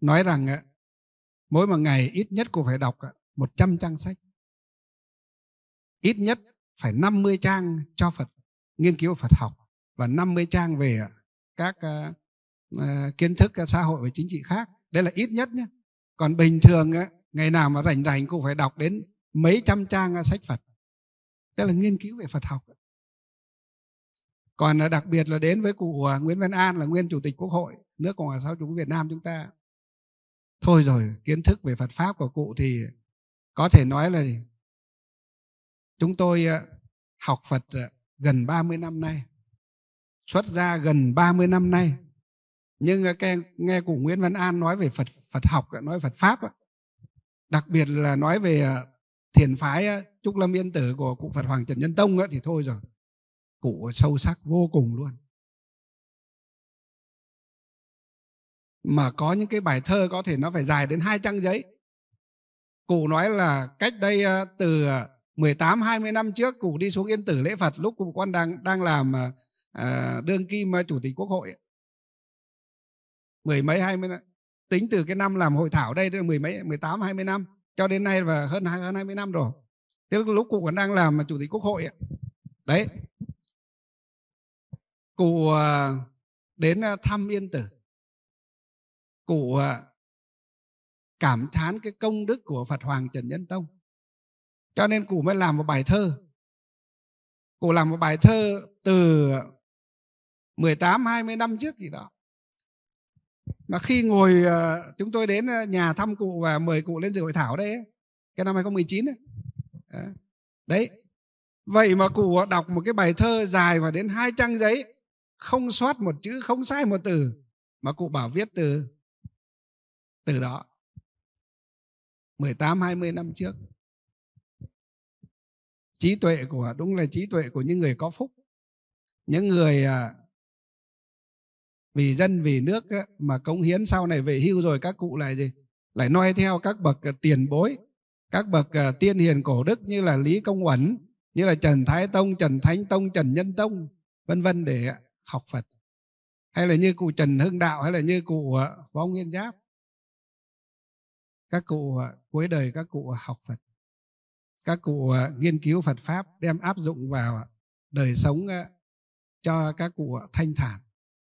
nói rằng à, mỗi một ngày ít nhất cụ phải đọc à, 100 trang sách ít nhất phải 50 trang cho Phật nghiên cứu Phật học và 50 trang về à, các uh, kiến thức xã hội và chính trị khác đây là ít nhất nhé. Còn bình thường á, ngày nào mà rảnh rảnh cũng phải đọc đến mấy trăm trang sách Phật. Tức là nghiên cứu về Phật học. Còn à, đặc biệt là đến với cụ à, Nguyễn Văn An là nguyên chủ tịch Quốc hội nước Cộng hòa xã hội chủ nghĩa Việt Nam chúng ta. Thôi rồi, kiến thức về Phật pháp của cụ thì có thể nói là chúng tôi à, học Phật gần 30 năm nay. Xuất ra gần 30 năm nay nhưng nghe, à, nghe cụ Nguyễn Văn An nói về Phật Phật học nói Phật pháp đặc biệt là nói về à, thiền phái Trúc Lâm Yên Tử của cụ Phật Hoàng Trần Nhân Tông thì thôi rồi cụ sâu sắc vô cùng luôn mà có những cái bài thơ có thể nó phải dài đến hai trang giấy cụ nói là cách đây à, từ 18 20 năm trước cụ đi xuống Yên Tử lễ Phật lúc cụ quan đang đang làm đương kim chủ tịch quốc hội mười mấy hai mươi tính từ cái năm làm hội thảo đây mười mấy mười tám hai mươi năm cho đến nay và hơn hai hơn hai mươi năm rồi tức lúc cụ còn đang làm mà chủ tịch quốc hội đấy cụ ờ, đến ờ, thăm yên tử cụ ờ, cảm thán cái công đức của phật hoàng trần nhân tông cho nên cụ mới làm một bài thơ cụ làm một bài thơ từ 18 20 năm trước gì đó mà khi ngồi ờ, chúng tôi đến ờ, nhà thăm cụ và mời cụ lên dự hội thảo đây, cái năm 2019 đấy, đấy. vậy mà cụ đọc một cái bài thơ dài và đến hai trang giấy không sót một chữ không sai một từ mà cụ bảo viết từ từ đó 18 20 năm trước trí tuệ của đúng là trí tuệ của những người có phúc những người à, vì dân vì nước á, mà cống hiến sau này về hưu rồi các cụ lại gì lại noi theo các bậc à, tiền bối các bậc à, tiên hiền cổ đức như là lý công uẩn như là trần thái tông trần thánh tông trần nhân tông vân vân để học phật hay là như cụ trần hưng đạo hay là như cụ à, võ nguyên giáp các cụ cuối đời các cụ học phật các cụ nghiên cứu phật pháp đem áp dụng vào đời sống cho các cụ thanh thản